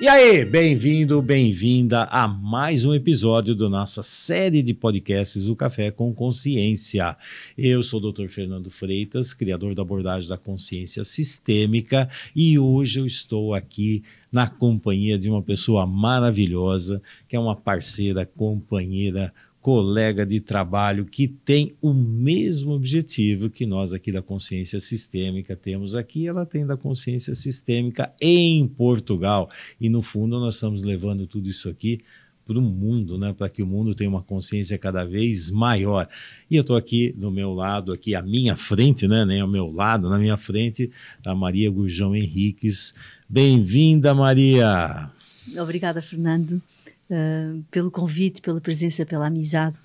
E aí, bem-vindo, bem-vinda a mais um episódio da nossa série de podcasts O Café com Consciência. Eu sou o Dr. Fernando Freitas, criador da abordagem da consciência sistêmica, e hoje eu estou aqui na companhia de uma pessoa maravilhosa, que é uma parceira, companheira, colega de trabalho que tem o mesmo objetivo que nós aqui da consciência sistêmica temos aqui, ela tem da consciência sistêmica em Portugal. E no fundo nós estamos levando tudo isso aqui para o mundo, né? para que o mundo tenha uma consciência cada vez maior. E eu estou aqui do meu lado, aqui à minha frente, né? nem ao meu lado, na minha frente, a Maria Gurjão Henriques. Bem-vinda, Maria! Obrigada, Fernando uh, pelo convite, pela presença, pela amizade.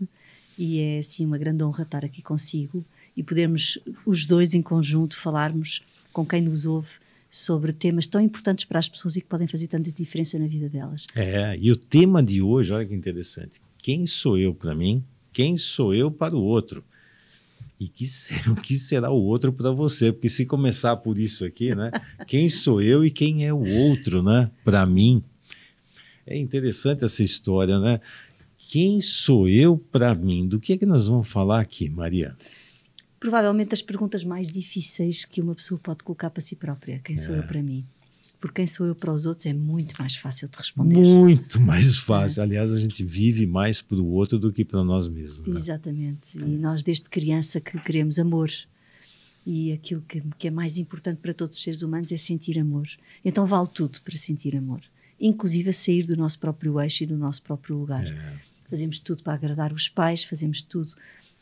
E é, assim, uma grande honra estar aqui consigo e podermos, os dois em conjunto, falarmos com quem nos ouve sobre temas tão importantes para as pessoas e que podem fazer tanta diferença na vida delas. É, e o tema de hoje, olha que interessante. Quem sou eu para mim? Quem sou eu para o outro? E que, o que será o outro para você? Porque se começar por isso aqui, né? Quem sou eu e quem é o outro, né? Para mim. É interessante essa história, né? Quem sou eu para mim? Do que é que nós vamos falar aqui, Maria? Provavelmente as perguntas mais difíceis que uma pessoa pode colocar para si própria. Quem sou é. eu para mim? Porque quem sou eu para os outros é muito mais fácil de responder. Muito mais é. fácil. É. Aliás, a gente vive mais para o outro do que para nós mesmos. Né? Exatamente. É. E nós, desde criança, que queremos amor e aquilo que, que, é mais importante para todos os seres humanos é sentir amor. Então vale tudo para sentir amor inclusive a sair do nosso próprio eixo e do nosso próprio lugar. É. Fazemos tudo para agradar os pais, fazemos tudo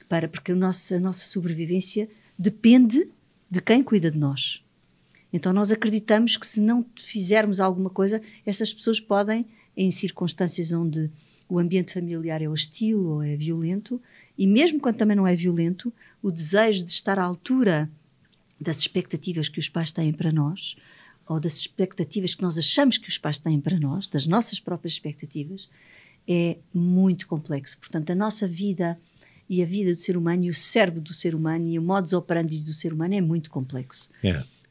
para. porque a nossa, a nossa sobrevivência depende de quem cuida de nós. Então nós acreditamos que se não fizermos alguma coisa, essas pessoas podem, em circunstâncias onde o ambiente familiar é hostil ou é violento, e mesmo quando também não é violento, o desejo de estar à altura das expectativas que os pais têm para nós ou das expectativas que nós achamos que os pais têm para nós, das nossas próprias expectativas, é muito complexo. Portanto, a nossa vida e a vida do ser humano e o cérebro do ser humano e o modus operandi do ser humano é muito complexo.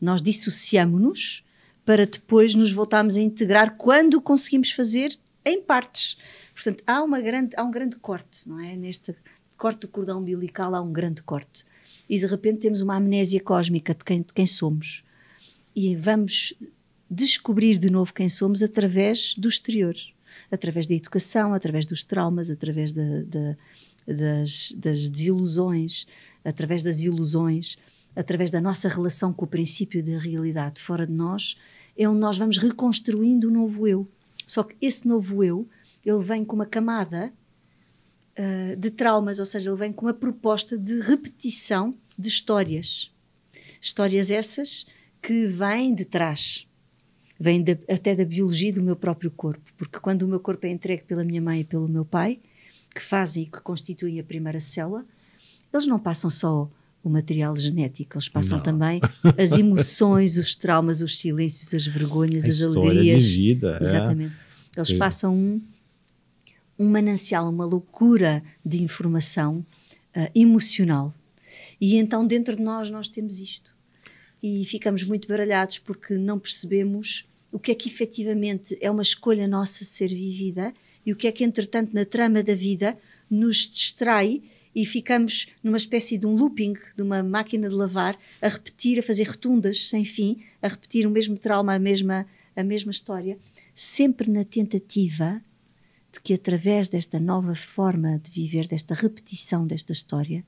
Nós dissociamos-nos para depois nos voltarmos a integrar quando conseguimos fazer em partes. Portanto, há, uma grande, há um grande corte, não é? Neste corte do cordão umbilical há um grande corte. E de repente temos uma amnésia cósmica de quem, de quem somos e vamos descobrir de novo quem somos através do exterior, através da educação, através dos traumas, através da, da, das, das desilusões, através das ilusões, através da nossa relação com o princípio da realidade fora de nós, é onde nós vamos reconstruindo o um novo eu. Só que esse novo eu, ele vem com uma camada uh, de traumas, ou seja, ele vem com uma proposta de repetição de histórias. Histórias essas que vem de trás. Vem de, até da biologia do meu próprio corpo, porque quando o meu corpo é entregue pela minha mãe e pelo meu pai, que fazem e que constituem a primeira célula, eles não passam só o material genético, eles passam não. também as emoções, os traumas, os silêncios, as vergonhas, a as alegrias. de vida. É. Exatamente. É. Eles passam um, um manancial, uma loucura de informação uh, emocional. E então dentro de nós nós temos isto e ficamos muito baralhados porque não percebemos o que é que efetivamente é uma escolha nossa ser vivida e o que é que, entretanto, na trama da vida nos distrai e ficamos numa espécie de um looping, de uma máquina de lavar, a repetir, a fazer rotundas sem fim, a repetir o mesmo trauma, a mesma, a mesma história, sempre na tentativa de que, através desta nova forma de viver, desta repetição desta história,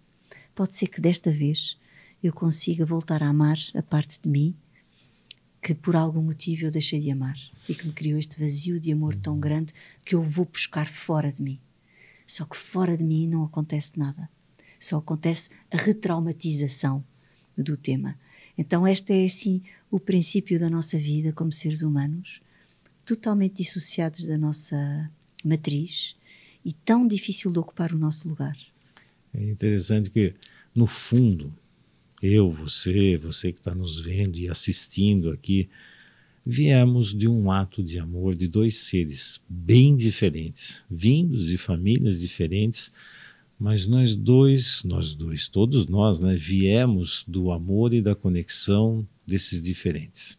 pode ser que desta vez eu consiga voltar a amar a parte de mim que por algum motivo eu deixei de amar e que me criou este vazio de amor tão grande que eu vou buscar fora de mim. Só que fora de mim não acontece nada. Só acontece a retraumatização do tema. Então, este é assim o princípio da nossa vida como seres humanos, totalmente dissociados da nossa matriz e tão difícil de ocupar o nosso lugar. É interessante que, no fundo, eu, você, você que está nos vendo e assistindo aqui, viemos de um ato de amor de dois seres bem diferentes, vindos de famílias diferentes, mas nós dois, nós dois, todos nós, né, viemos do amor e da conexão desses diferentes.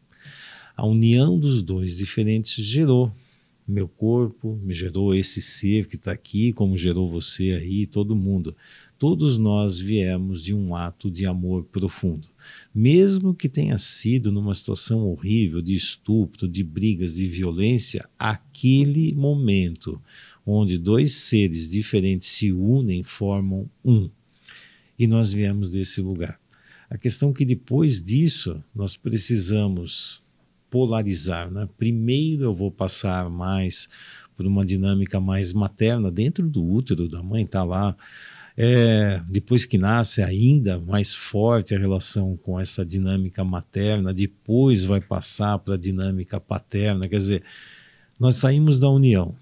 A união dos dois diferentes gerou meu corpo, me gerou esse ser que está aqui, como gerou você aí, todo mundo todos nós viemos de um ato de amor profundo. Mesmo que tenha sido numa situação horrível de estupro, de brigas, de violência, aquele momento onde dois seres diferentes se unem, formam um. E nós viemos desse lugar. A questão é que depois disso nós precisamos polarizar, né? Primeiro eu vou passar mais por uma dinâmica mais materna dentro do útero da mãe, está lá é, depois que nasce, ainda mais forte a relação com essa dinâmica materna, depois vai passar para a dinâmica paterna. Quer dizer, nós saímos da união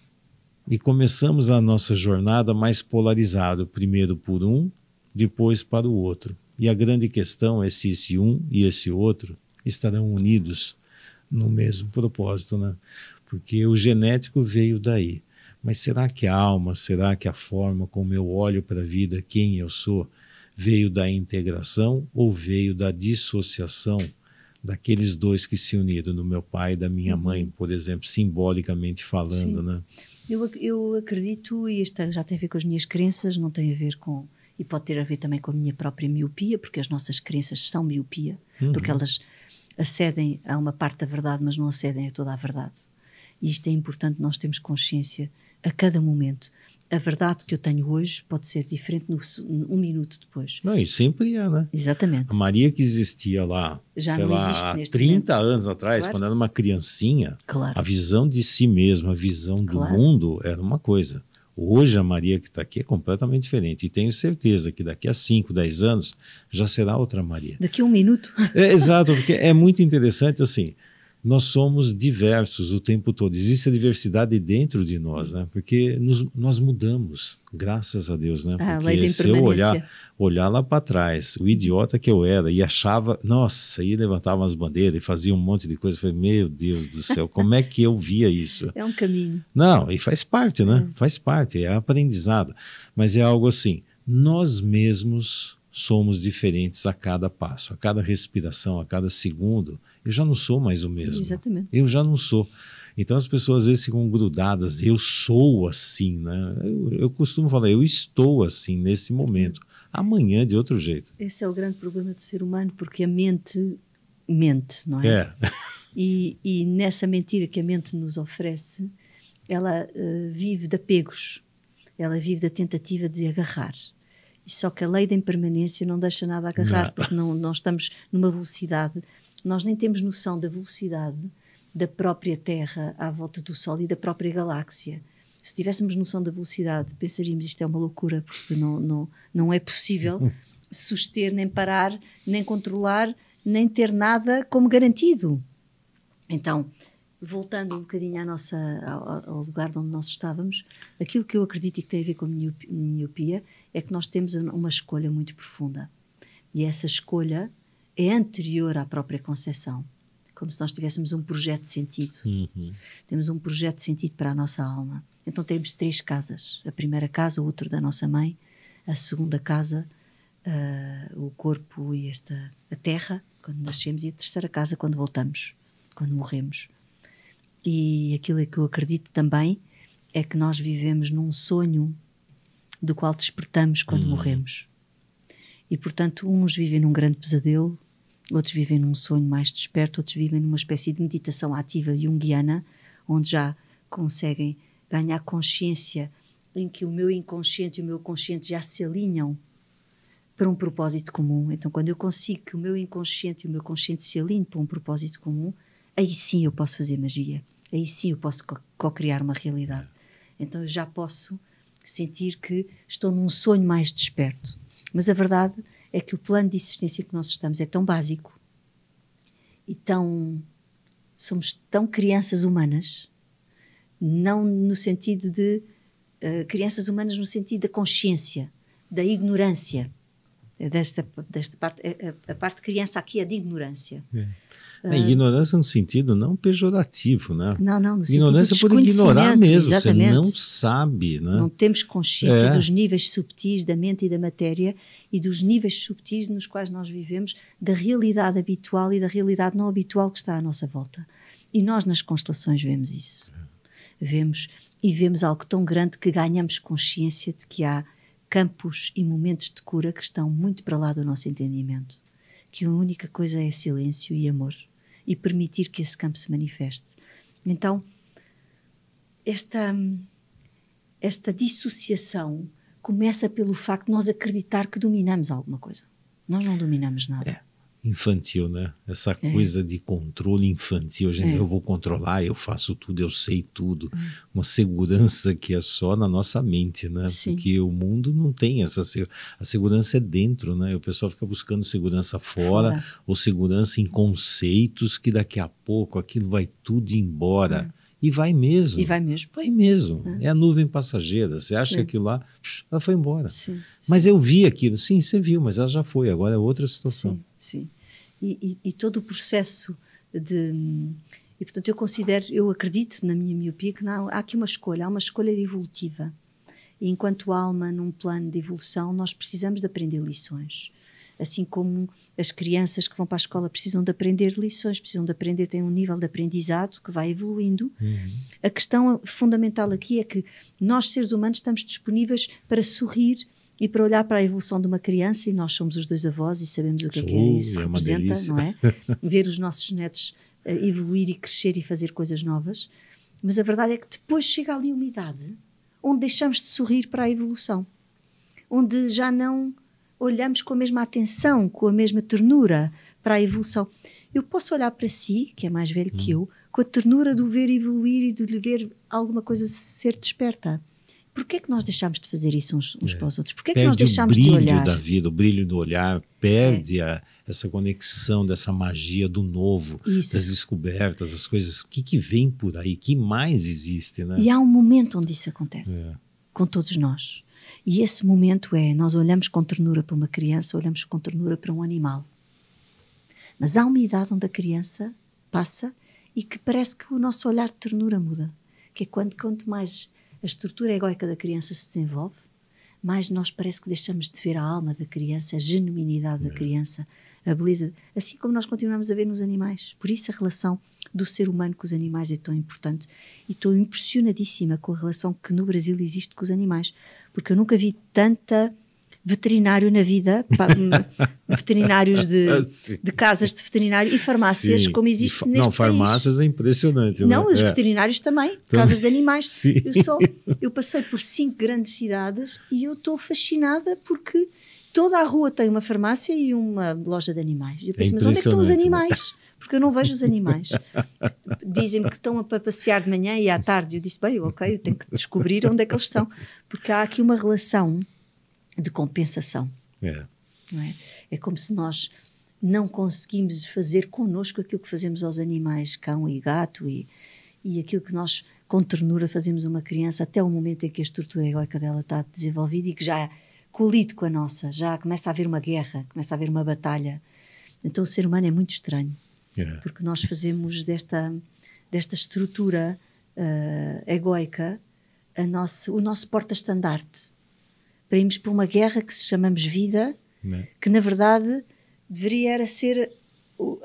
e começamos a nossa jornada mais polarizado, primeiro por um, depois para o outro. E a grande questão é se esse um e esse outro estarão unidos no mesmo propósito, né? Porque o genético veio daí. Mas será que a alma, será que a forma como eu olho para a vida, quem eu sou, veio da integração ou veio da dissociação daqueles dois que se uniram, do meu pai e da minha uhum. mãe, por exemplo, simbolicamente falando, Sim. né? Eu, eu acredito, e isto já tem a ver com as minhas crenças, não tem a ver com. E pode ter a ver também com a minha própria miopia, porque as nossas crenças são miopia, uhum. porque elas acedem a uma parte da verdade, mas não acedem a toda a verdade. E isto é importante nós termos consciência a cada momento. A verdade que eu tenho hoje pode ser diferente no, um minuto depois. Não, e sempre é, né? Exatamente. A Maria que existia lá, Já sei não lá, existe há 30 momento. anos atrás, claro. quando era uma criancinha, claro. a visão de si mesma, a visão claro. do mundo era uma coisa. Hoje a Maria que está aqui é completamente diferente. E tenho certeza que daqui a 5, 10 anos já será outra Maria. Daqui a um minuto. É, exato, porque é muito interessante assim nós somos diversos o tempo todo. Existe a diversidade dentro de nós, né? Porque nos, nós mudamos, graças a Deus, né? Ah, Porque ah, se eu olhar, olhar lá para trás, o idiota que eu era e achava, nossa, e levantava as bandeiras e fazia um monte de coisa, eu falei, meu Deus do céu, como é que eu via isso? É um caminho. Não, e faz parte, né? É. Faz parte, é aprendizado. Mas é algo assim, nós mesmos somos diferentes a cada passo, a cada respiração, a cada segundo eu já não sou mais o mesmo. Exatamente. Eu já não sou. Então as pessoas às vezes ficam grudadas, eu sou assim, né? Eu, eu costumo falar, eu estou assim nesse momento. Amanhã de outro jeito. Esse é o grande problema do ser humano, porque a mente mente, não é? É. E, e nessa mentira que a mente nos oferece, ela uh, vive de apegos, ela vive da tentativa de agarrar. E só que a lei da impermanência não deixa nada agarrar, não. porque não, nós estamos numa velocidade nós nem temos noção da velocidade da própria Terra à volta do Sol e da própria galáxia. Se tivéssemos noção da velocidade, pensaríamos isto é uma loucura, porque não, não, não é possível suster, nem parar, nem controlar, nem ter nada como garantido. Então, voltando um bocadinho à nossa, ao, ao, lugar onde nós estávamos, aquilo que eu acredito e que tem a ver com a miopia é que nós temos uma escolha muito profunda. E essa escolha é anterior à própria concepção. Como se nós tivéssemos um projeto de sentido. Uhum. Temos um projeto de sentido para a nossa alma. Então temos três casas. A primeira casa, o outro da nossa mãe. A segunda casa, uh, o corpo e esta, a terra, quando nascemos. E a terceira casa, quando voltamos, quando morremos. E aquilo é que eu acredito também é que nós vivemos num sonho do qual despertamos quando uhum. morremos. E, portanto, uns vivem num grande pesadelo, outros vivem num sonho mais desperto, outros vivem numa espécie de meditação ativa junguiana, onde já conseguem ganhar consciência em que o meu inconsciente e o meu consciente já se alinham para um propósito comum. Então, quando eu consigo que o meu inconsciente e o meu consciente se alinhem para um propósito comum, aí sim eu posso fazer magia, aí sim eu posso co-criar uma realidade. Então, eu já posso sentir que estou num sonho mais desperto. Mas a verdade é é que o plano de existência que nós estamos é tão básico e tão. somos tão crianças humanas, não no sentido de. Uh, crianças humanas no sentido da consciência, da ignorância. É desta, desta parte, a, é, é, a parte criança aqui é de ignorância. É. É, é, ignorância no sentido não pejorativo, né? Não, não, no ignorância sentido por ignorar mesmo, exatamente. você não sabe, né? Não temos consciência é. dos níveis subtis da mente e da matéria e dos níveis subtis nos quais nós vivemos, da realidade habitual e da realidade não habitual que está à nossa volta. E nós nas constelações vemos isso. É. Vemos e vemos algo tão grande que ganhamos consciência de que há campos e momentos de cura que estão muito para lá do nosso entendimento. Que a única coisa é silêncio e amor e permitir que esse campo se manifeste. Então, esta, esta dissociação começa pelo facto de nós acreditar que dominamos alguma coisa. Nós não dominamos nada. É infantil, né? Essa é. coisa de controle infantil, gente, é. eu vou controlar, eu faço tudo, eu sei tudo. É. Uma segurança que é só na nossa mente, né? Sim. Porque o mundo não tem essa a segurança é dentro, né? O pessoal fica buscando segurança fora, fora. ou segurança em conceitos que daqui a pouco aquilo vai tudo embora. É. E vai mesmo. E vai mesmo. Vai mesmo. É, é a nuvem passageira. Você acha Sim. É. que aquilo lá, ela foi embora. Sim, mas eu vi aquilo. Sim, você viu, mas ela já foi. Agora é outra situação. Sim sim. E, e, e todo o processo de. E, portanto, eu considero, eu acredito na minha miopia que não, há aqui uma escolha, há uma escolha evolutiva. E enquanto alma, num plano de evolução, nós precisamos de aprender lições. Assim como as crianças que vão para a escola precisam de aprender lições, precisam de aprender, têm um nível de aprendizado que vai evoluindo. Uhum. A questão fundamental aqui é que nós, seres humanos, estamos disponíveis para sorrir, e para olhar para a evolução de uma criança, e nós somos os dois avós e sabemos o que uh, é que é isso é representa, delícia. não é? Ver os nossos netos uh, evoluir e crescer e fazer coisas novas. Mas a verdade é que depois chega ali uma idade onde deixamos de sorrir para a evolução, onde já não olhamos com a mesma atenção, com a mesma ternura para a evolução. Eu posso olhar para si, que é mais velho hum. que eu, com a ternura do ver evoluir e de lhe ver alguma coisa ser desperta. Porquê é que nós deixamos de fazer isso uns, uns é. para os outros? Porquê é que nós deixamos de olhar? o brilho da vida, o brilho do olhar, perde é. a, essa conexão dessa magia do novo, isso. das descobertas, as coisas. O que, que vem por aí? que mais existe? Né? E há um momento onde isso acontece, é. com todos nós. E esse momento é, nós olhamos com ternura para uma criança, olhamos com ternura para um animal. Mas há uma idade onde a criança passa e que parece que o nosso olhar de ternura muda. Que é quando, quanto mais a estrutura egoica da criança se desenvolve, mais nós parece que deixamos de ver a alma da criança, a genuinidade da é. criança, a beleza, assim como nós continuamos a ver nos animais. Por isso a relação do ser humano com os animais é tão importante e estou impressionadíssima com a relação que no Brasil existe com os animais, porque eu nunca vi tanta veterinário na vida, veterinários de, ah, de, casas de veterinário e farmácias, Sim. como existe neste Não, farmácias país. é impressionante. Não, não é? os é. veterinários também, também, casas de animais. Sim. Eu, só, eu passei por cinco grandes cidades e eu estou fascinada porque toda a rua tem uma farmácia e uma loja de animais. Eu é penso, é mas onde é que estão os é? animais? Porque eu não vejo os animais. Dizem-me que estão para passear de manhã e à tarde. Eu disse, bem, ok, eu tenho que descobrir onde é que eles estão. Porque há aqui uma relação de compensação. É. é? é como se nós não conseguimos fazer connosco aquilo que fazemos aos animais, cão e gato, e, e aquilo que nós, com ternura, fazemos uma criança até o momento em que a estrutura egoica dela está desenvolvida e que já colide com a nossa, já começa a haver uma guerra, começa a haver uma batalha. Então o ser humano é muito estranho, é. porque nós fazemos desta, desta estrutura uh, eh, egoica nosso, o nosso porta-estandarte para irmos para uma guerra que se chamamos vida, é? que na verdade deveria era ser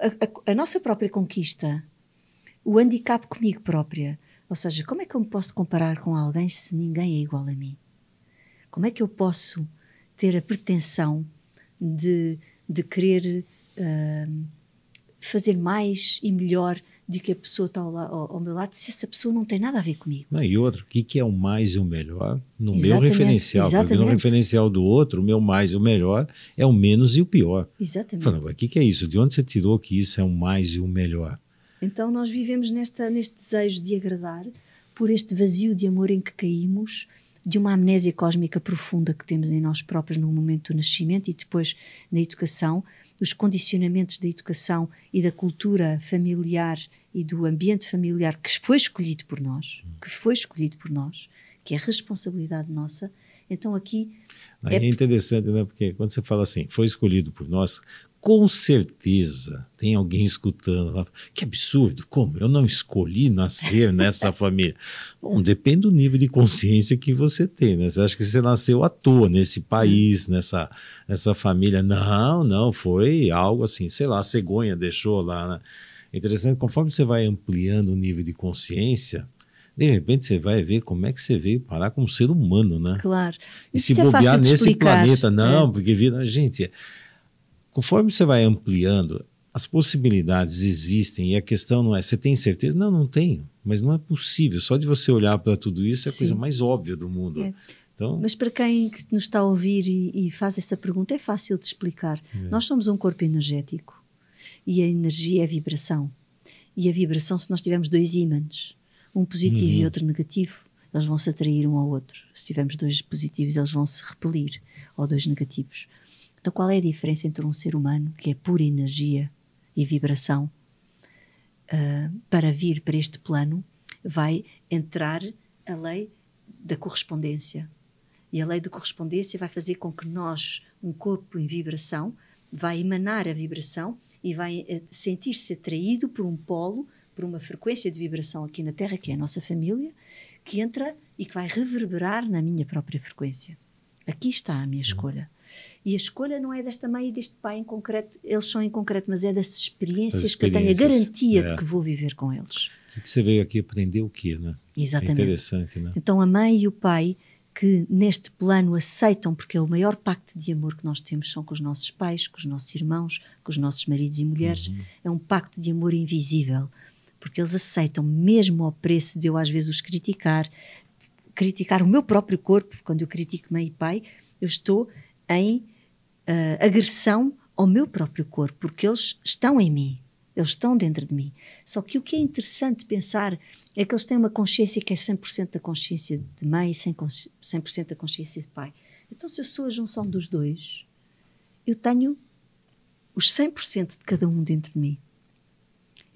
a, a, a nossa própria conquista, o handicap comigo própria. Ou seja, como é que eu me posso comparar com alguém se ninguém é igual a mim? Como é que eu posso ter a pretensão de, de querer uh, fazer mais e melhor de que a pessoa está ao, ao, ao, meu lado se essa pessoa não tem nada a ver comigo. Não, e outro, o que, que é o mais e o melhor no exatamente, meu referencial? Exatamente. Porque no referencial do outro, o meu mais e o melhor é o menos e o pior. Exatamente. o que, que é isso? De onde você tirou que isso é o mais e o melhor? Então nós vivemos nesta, neste desejo de agradar por este vazio de amor em que caímos, de uma amnésia cósmica profunda que temos em nós próprios no momento do nascimento e depois na educação, os condicionamentos da educação e da cultura familiar e do ambiente familiar que foi escolhido por nós, que foi escolhido por nós, que é responsabilidade nossa. Então aqui é, é, interessante, né? Porque quando você fala assim, foi escolhido por nós, com certeza tem alguém escutando. Que absurdo, como? Eu não escolhi nascer nessa família. Bom, depende do nível de consciência que você tem, né? Você acha que você nasceu à toa nesse país, hum. nessa, nessa família. Não, não, foi algo assim, sei lá, a cegonha deixou lá, né? Interessante, conforme você vai ampliando o nível de consciência, de repente você vai ver como é que você veio parar como ser humano, né? Claro. E se, se é nesse explicar, planeta, não, é? porque vira. Gente, Conforme você vai ampliando, as possibilidades existem e a questão não é: você tem certeza? Não, não tenho, mas não é possível. Só de você olhar para tudo isso é a Sim. coisa mais óbvia do mundo. É. Então... Mas para quem nos está a ouvir e, e faz essa pergunta, é fácil de explicar. É. Nós somos um corpo energético e a energia é vibração. E a vibração, se nós tivermos dois ímãs, um positivo uhum. e outro negativo, eles vão se atrair um ao outro. Se tivermos dois positivos, eles vão se repelir, ou dois negativos. Então, qual é a diferença entre um ser humano que é pura energia e vibração uh, para vir para este plano? Vai entrar a lei da correspondência. E a lei da correspondência vai fazer com que nós, um corpo em vibração, vai emanar a vibração e vai eh, sentir-se atraído por um polo, por uma frequência de vibração aqui na Terra, que é a nossa família, que entra e que vai reverberar na minha própria frequência. Aqui está a minha hum. escolha. E a escolha não é desta mãe e deste pai em concreto, eles são em concreto, mas é das experiências, experiências que eu tenho a garantia é. de que vou viver com eles. E que você veio aqui aprender o quê, né? Exatamente. É interessante, né? Então a mãe e o pai que neste plano aceitam, porque é o maior pacto de amor que nós temos são com os nossos pais, com os nossos irmãos, com os nossos maridos e mulheres, uhum. é um pacto de amor invisível, porque eles aceitam mesmo ao preço de eu às vezes os criticar, criticar o meu próprio corpo, quando eu critico mãe e pai, eu estou em uh, agressão ao meu próprio corpo, porque eles estão em mim, eles estão dentro de mim. Só que o que é interessante pensar é que eles têm uma consciência que é 100% da consciência de mãe e 100% da consciência de pai. Então, se eu sou a junção dos dois, eu tenho os 100% de cada um dentro de mim.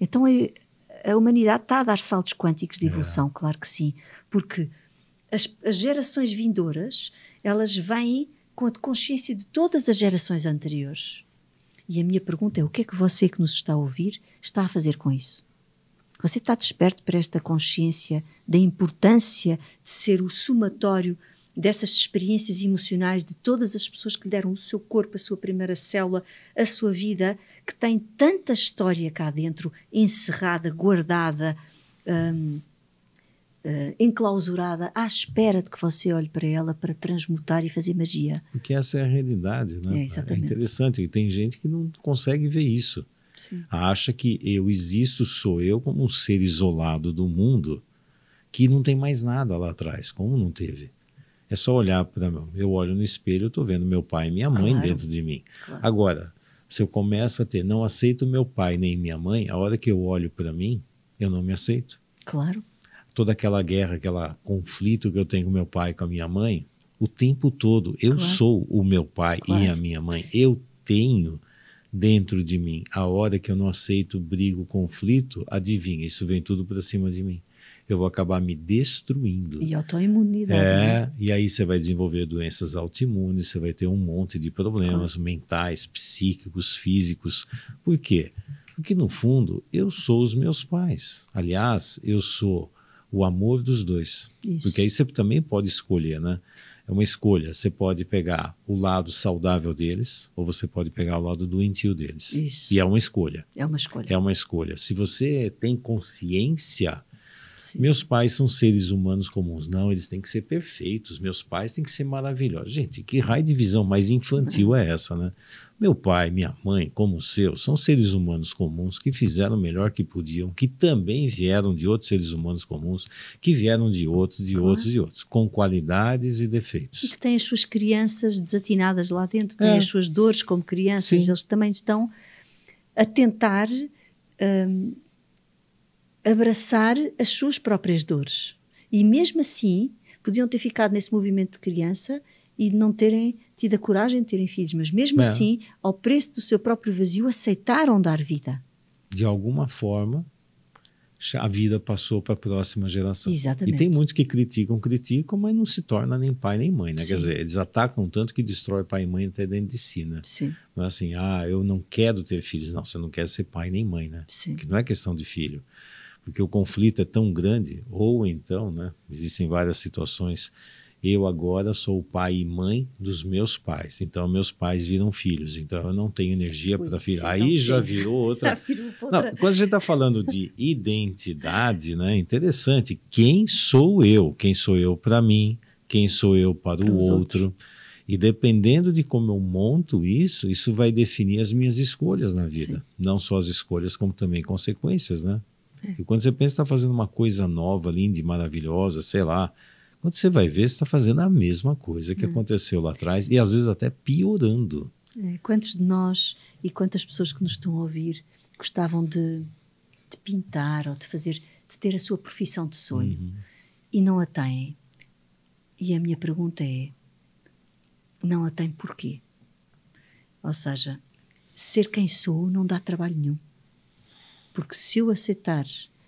Então, eu, é, a humanidade está a dar saltos quânticos de é. evolução, é. claro que sim, porque as, as gerações vindouras elas vêm com a consciência de todas as gerações anteriores. E a minha pergunta é: o que é que você que nos está a ouvir está a fazer com isso? Você está desperto para esta consciência da importância de ser o somatório dessas experiências emocionais de todas as pessoas que lhe deram o seu corpo, a sua primeira célula, a sua vida, que tem tanta história cá dentro, encerrada, guardada, hum, uh, enclausurada, à espera de que você olhe para ela para transmutar e fazer magia. Porque essa é a realidade, né? É, é interessante, e tem gente que não consegue ver isso. Sim. Acha que eu existo, sou eu, como um ser isolado do mundo que não tem mais nada lá atrás, como não teve. É só olhar para eu olho no espelho, estou vendo meu pai e minha mãe claro. dentro de mim. Claro. Agora, se eu começo a ter, não aceito meu pai nem minha mãe, a hora que eu olho para mim, eu não me aceito. Claro toda aquela guerra, aquele conflito que eu tenho com meu pai, e com a minha mãe, o tempo todo. Eu claro. sou o meu pai claro. e a minha mãe. Eu tenho dentro de mim. A hora que eu não aceito brigo, conflito, adivinha, isso vem tudo para cima de mim. Eu vou acabar me destruindo. E autoimunidade. É, né? e aí você vai desenvolver doenças autoimunes, você vai ter um monte de problemas claro. mentais, psíquicos, físicos. Por quê? Porque, no fundo, eu sou os meus pais. Aliás, eu sou o amor dos dois. Isso. Porque aí você também pode escolher, né? É uma escolha. Você pode pegar o lado saudável deles ou você pode pegar o lado doentio deles. Isso. E é uma escolha. É uma escolha. É uma escolha. Se você tem consciência, Sim. meus pais são seres humanos comuns. Não, eles têm que ser perfeitos. Meus pais têm que ser maravilhosos. Gente, que raio de visão mais infantil é, é essa, né? Meu pai, minha mãe, como o seu, são seres humanos comuns que fizeram o melhor que podiam, que também vieram de outros seres humanos comuns, que vieram de outros, de outros, e outros, com qualidades e defeitos. E que têm as suas crianças desatinadas lá dentro, têm é. as suas dores como crianças, Sim. eles também estão a tentar um, abraçar as suas próprias dores. E mesmo assim, podiam ter ficado nesse movimento de criança e de não terem tido a coragem de terem filhos, mas mesmo Bem, é. assim, ao preço do seu próprio vazio, aceitaram dar vida. De alguma forma, a vida passou para a próxima geração. Exatamente. E tem muitos que criticam, criticam, mas não se torna nem pai nem mãe, né? Sim. Quer dizer, eles atacam tanto que destrói pai e mãe até dentro de si, né? Sim. Não é assim, ah, eu não quero ter filhos. Não, você não quer ser pai nem mãe, né? Sim. Que não é questão de filho. Porque o conflito é tão grande, ou então, né? Existem várias situações eu agora sou o pai e mãe dos meus pais. Então, meus pais viram filhos. Então, eu não tenho energia para filhos. Então Aí já virou outra. já virou outra... Não, quando a gente está falando de identidade, né? Interessante. Quem sou eu? Quem sou eu para mim? Quem sou eu para o outro? E dependendo de como eu monto isso, isso vai definir as minhas escolhas na vida. Sim. Não só as escolhas, como também consequências, né? É. E quando você pensa que está fazendo uma coisa nova, linda e maravilhosa, sei lá, quando você vai ver, você está fazendo a mesma coisa que hum. aconteceu lá atrás e às vezes até piorando. É, quantos de nós e quantas pessoas que nos estão a ouvir gostavam de, de pintar ou de fazer, de ter a sua profissão de sonho uhum. e não a têm? E a minha pergunta é: não a têm porquê? Ou seja, ser quem sou não dá trabalho nenhum. Porque se eu aceitar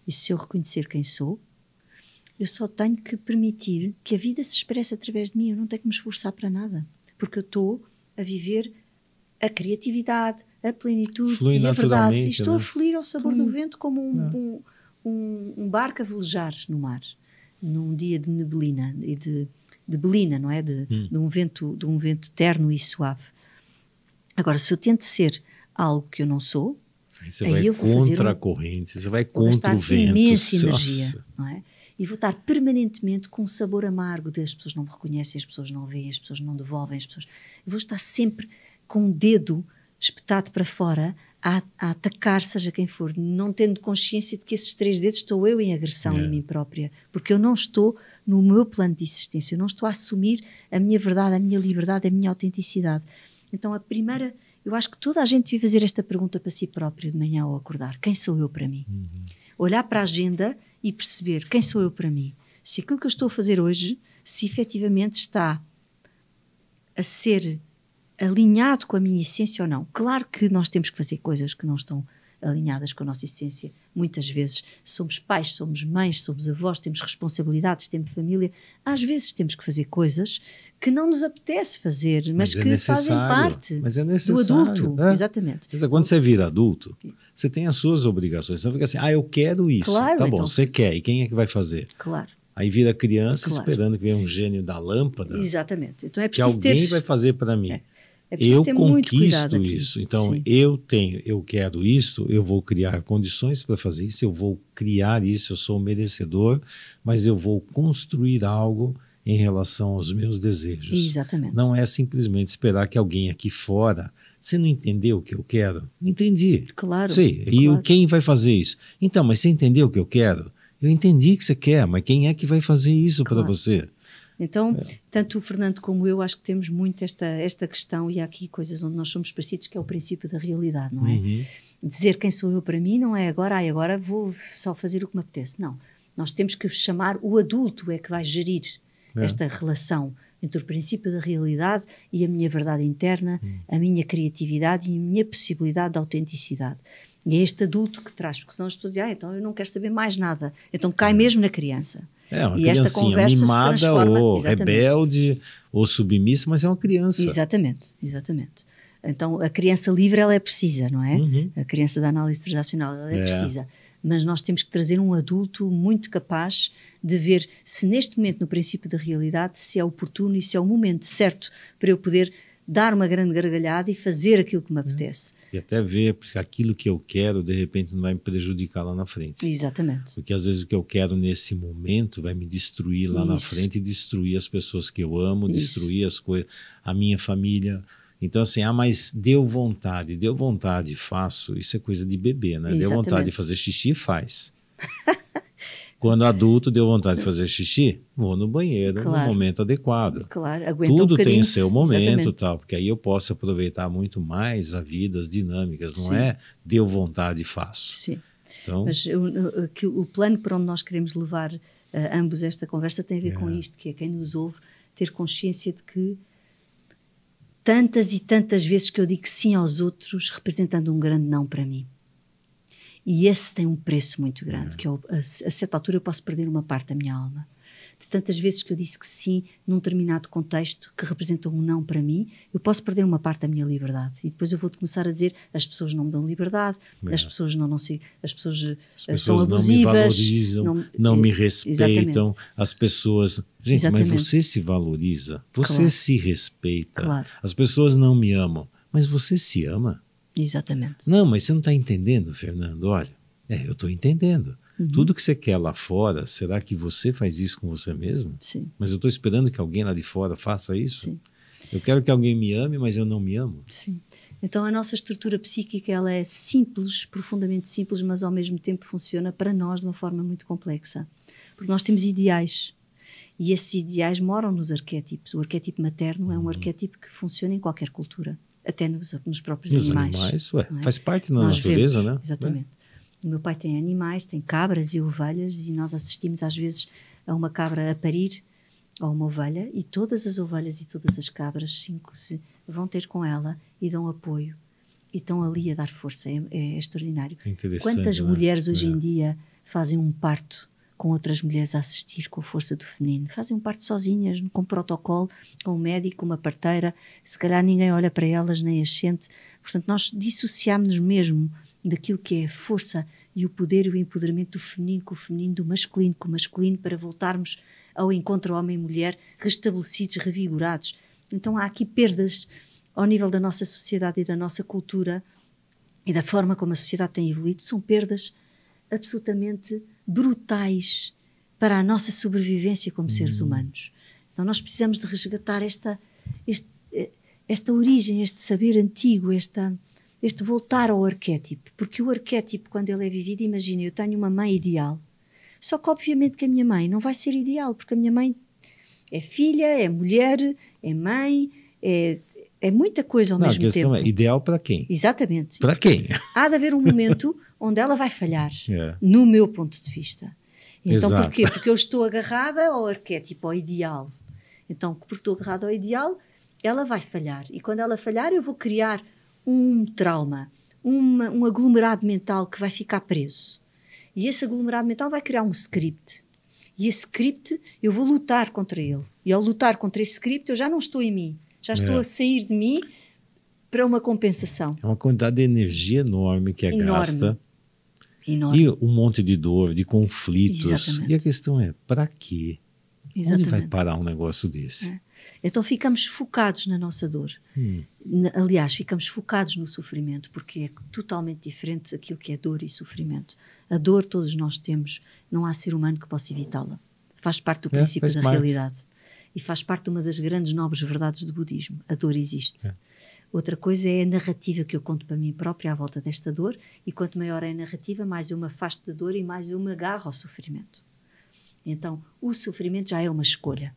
e se eu reconhecer quem sou, eu só tenho que permitir que a vida se expresse através de mim. Eu não tenho que me esforçar para nada, porque eu estou a viver a criatividade, a plenitude Flui e a é verdade. E estou a é? fluir ao sabor do hum. vento como um, um, um, barco a velejar no mar, num dia de neblina e de, de belina, não é? De, hum. de, um vento, de um vento terno e suave. Agora, se eu tento ser algo que eu não sou, você aí eu vou contra fazer um, a corrente, você vai contra o vento. imensa energia, Nossa. não é? e vou estar permanentemente com um sabor amargo de as pessoas não me reconhecem, as pessoas não veem, as pessoas não devolvem, as pessoas. Eu vou estar sempre com o um dedo espetado para fora a, a, atacar, seja quem for, não tendo consciência de que esses três dedos estou eu em agressão yeah. em mim própria, porque eu não estou no meu plano de existência, eu não estou a assumir a minha verdade, a minha liberdade, a minha autenticidade. Então, a primeira. Eu acho que toda a gente devia fazer esta pergunta para si próprio de manhã ao acordar: quem sou eu para mim? Uhum. Olhar para a agenda e perceber quem sou eu para mim. Se aquilo que eu estou a fazer hoje, se efetivamente está a ser alinhado com a minha essência ou não. Claro que nós temos que fazer coisas que não estão alinhadas com a nossa essência. Muitas vezes somos pais, somos mães, somos avós, temos responsabilidades, temos família. Às vezes temos que fazer coisas que não nos apetece fazer, mas, mas é que fazem parte mas é do adulto. Né? Exatamente. Mas quando você vira adulto, você tem as suas obrigações. Você não fica assim, ah, eu quero isso. Claro, tá bom, então, você quer. E quem é que vai fazer? Claro. Aí vira criança claro. esperando que venha um gênio da lâmpada. Exatamente. Então é preciso que alguém ter... vai fazer para mim. É. É eu conquisto isso. Então, Sim. eu tenho, eu quero isso, eu vou criar condições para fazer isso, eu vou criar isso, eu sou merecedor, mas eu vou construir algo em relação aos meus desejos. Exatamente. Não é simplesmente esperar que alguém aqui fora. Você não entendeu o que eu quero? Entendi. Claro. Sim. É e claro. quem vai fazer isso? Então, mas você entendeu o que eu quero? Eu entendi que você quer, mas quem é que vai fazer isso claro. para você? Então, é. tanto o Fernando como eu, acho que temos muito esta, esta questão, e há aqui coisas onde nós somos parecidos, que é o princípio da realidade, não é? Uhum. Dizer quem sou eu para mim não é agora, ai, agora vou só fazer o que me apetece. Não. Nós temos que chamar o adulto é que vai gerir é. esta relação entre o princípio da realidade e a minha verdade interna, uhum. a minha criatividade e a minha possibilidade de autenticidade. E é este adulto que traz, porque senão as pessoas dizem, ah, então eu não quero saber mais nada. Então cai é. mesmo na criança. É, uma e criancinha mimada ou exatamente. rebelde ou submissa, mas é uma criança. Exatamente, exatamente. Então, a criança livre, ela é precisa, não é? Uhum. A criança da análise transacional, ela é, é precisa. Mas nós temos que trazer um adulto muito capaz de ver se neste momento, no princípio da realidade, se é oportuno e se é o momento certo para eu poder dar uma grande gargalhada e fazer aquilo que me né? apetece. E até ver porque aquilo que eu quero, de repente, não vai me prejudicar lá na frente. Exatamente. Porque às vezes o que eu quero nesse momento vai me destruir lá Isso. na frente e destruir as pessoas que eu amo, Isso. destruir as coisas, a minha família. Então, assim, ah, mas deu vontade, deu vontade, faço. Isso é coisa de bebê, né? Exatamente. Deu vontade de fazer xixi, faz. Quando é. adulto deu vontade de fazer xixi, vou no banheiro claro. no momento adequado. Claro, aguenta Tudo um tem o seu momento, exatamente. tal, porque aí eu posso aproveitar muito mais a vida, as dinâmicas, não Sim. é deu vontade e faço. Sim. Então, Mas o, o plano para onde nós queremos levar uh, ambos esta conversa tem a ver é. com isto, que é quem nos ouve ter consciência de que tantas e tantas vezes que eu digo sim aos outros, representando um grande não para mim. E esse tem um preço muito grande, é. que eu, é a, a certa altura eu posso perder uma parte da minha alma. De tantas vezes que eu disse que sim num determinado contexto que representa um não para mim, eu posso perder uma parte da minha liberdade. E depois eu vou começar a dizer: as pessoas não me dão liberdade, é. as pessoas não, não sei, as pessoas, eh, as pessoas são abusivas, não me, valorizam, não, não me eh, respeitam, exatamente. as pessoas. Gente, exatamente. mas você se valoriza, você claro. se respeita. Claro. As pessoas não me amam, mas você se ama. Exatamente. Não, mas você não está entendendo, Fernando. Olha, é, eu estou entendendo. Uhum. Tudo que você quer lá fora, será que você faz isso com você mesmo? Sim. Mas eu estou esperando que alguém lá de fora faça isso? Sim. Eu quero que alguém me ame, mas eu não me amo. Sim. Então a nossa estrutura psíquica ela é simples, profundamente simples, mas ao mesmo tempo funciona para nós de uma forma muito complexa, porque nós temos ideais e esses ideais moram nos arquétipos. O arquétipo materno é um uhum. arquétipo que funciona em qualquer cultura até nos, nos próprios nos animais. animais ué, é? Faz parte da natureza, vemos, né? Exatamente. É? O meu pai tem animais, tem cabras e ovelhas, e nós assistimos às vezes a uma cabra a parir ou uma ovelha, e todas as ovelhas e todas as cabras, cinco, se, vão ter com ela e dão apoio. E estão ali a dar força, é, é extraordinário. Quantas né? mulheres hoje é. em dia fazem um parto com outras mulheres a assistir com a força do feminino. Fazem um parto sozinhas, com protocolo, com um médico, uma parteira. Se calhar ninguém olha para elas nem as sente. Portanto, nós dissociamos nos mesmo daquilo que é a força e o poder e o empoderamento do feminino com o feminino, do masculino com o masculino, para voltarmos ao encontro homem e mulher restabelecidos, revigorados. Então há aqui perdas ao nível da nossa sociedade e da nossa cultura e da forma como a sociedade tem evoluído, são perdas absolutamente brutais para a nossa sobrevivência como seres hum. humanos. Então nós precisamos de resgatar esta, este, esta origem, este saber antigo, esta, este voltar ao arquétipo. Porque o arquétipo, quando ele é vivido, imagina, eu tenho uma mãe ideal. Só que obviamente que a minha mãe não vai ser ideal, porque a minha mãe é filha, é mulher, é mãe, é, é muita coisa ao não, mesmo tempo. É ideal para quem? Exatamente. Para quem? Há de haver um momento onde ela vai falhar, yeah. É. no meu ponto de vista. Então Exato. porquê? Porque eu estou agarrada ao arquétipo, ao ideal. Então, porque estou agarrada ao ideal, ela vai falhar. E quando ela falhar, eu vou criar um trauma, uma, um aglomerado mental que vai ficar preso. E esse aglomerado mental vai criar um script. E esse script, eu vou lutar contra ele. E ao lutar contra esse script, eu já não estou em mim já estou é. a sair de mim para uma compensação. É uma quantidade de energia enorme que é enorme. gasta. Enorme. E um monte de dor, de conflitos. Exatamente. E a questão é, para quê? Exatamente. Onde vai parar um negócio desse? É. Então ficamos focados na nossa dor. Hum. Aliás, ficamos focados no sofrimento, porque é totalmente diferente daquilo que é dor e sofrimento. A dor todos nós temos, não há ser humano que possa evitá-la. Faz parte do é, princípio é, da parte. realidade e faz parte de uma das grandes nobres verdades do budismo. A dor existe. É. Outra coisa é a narrativa que eu conto para mim própria à volta desta dor, e quanto maior é a narrativa, mais eu me afasto da dor e mais eu me agarro ao sofrimento. Então, o sofrimento já é uma escolha,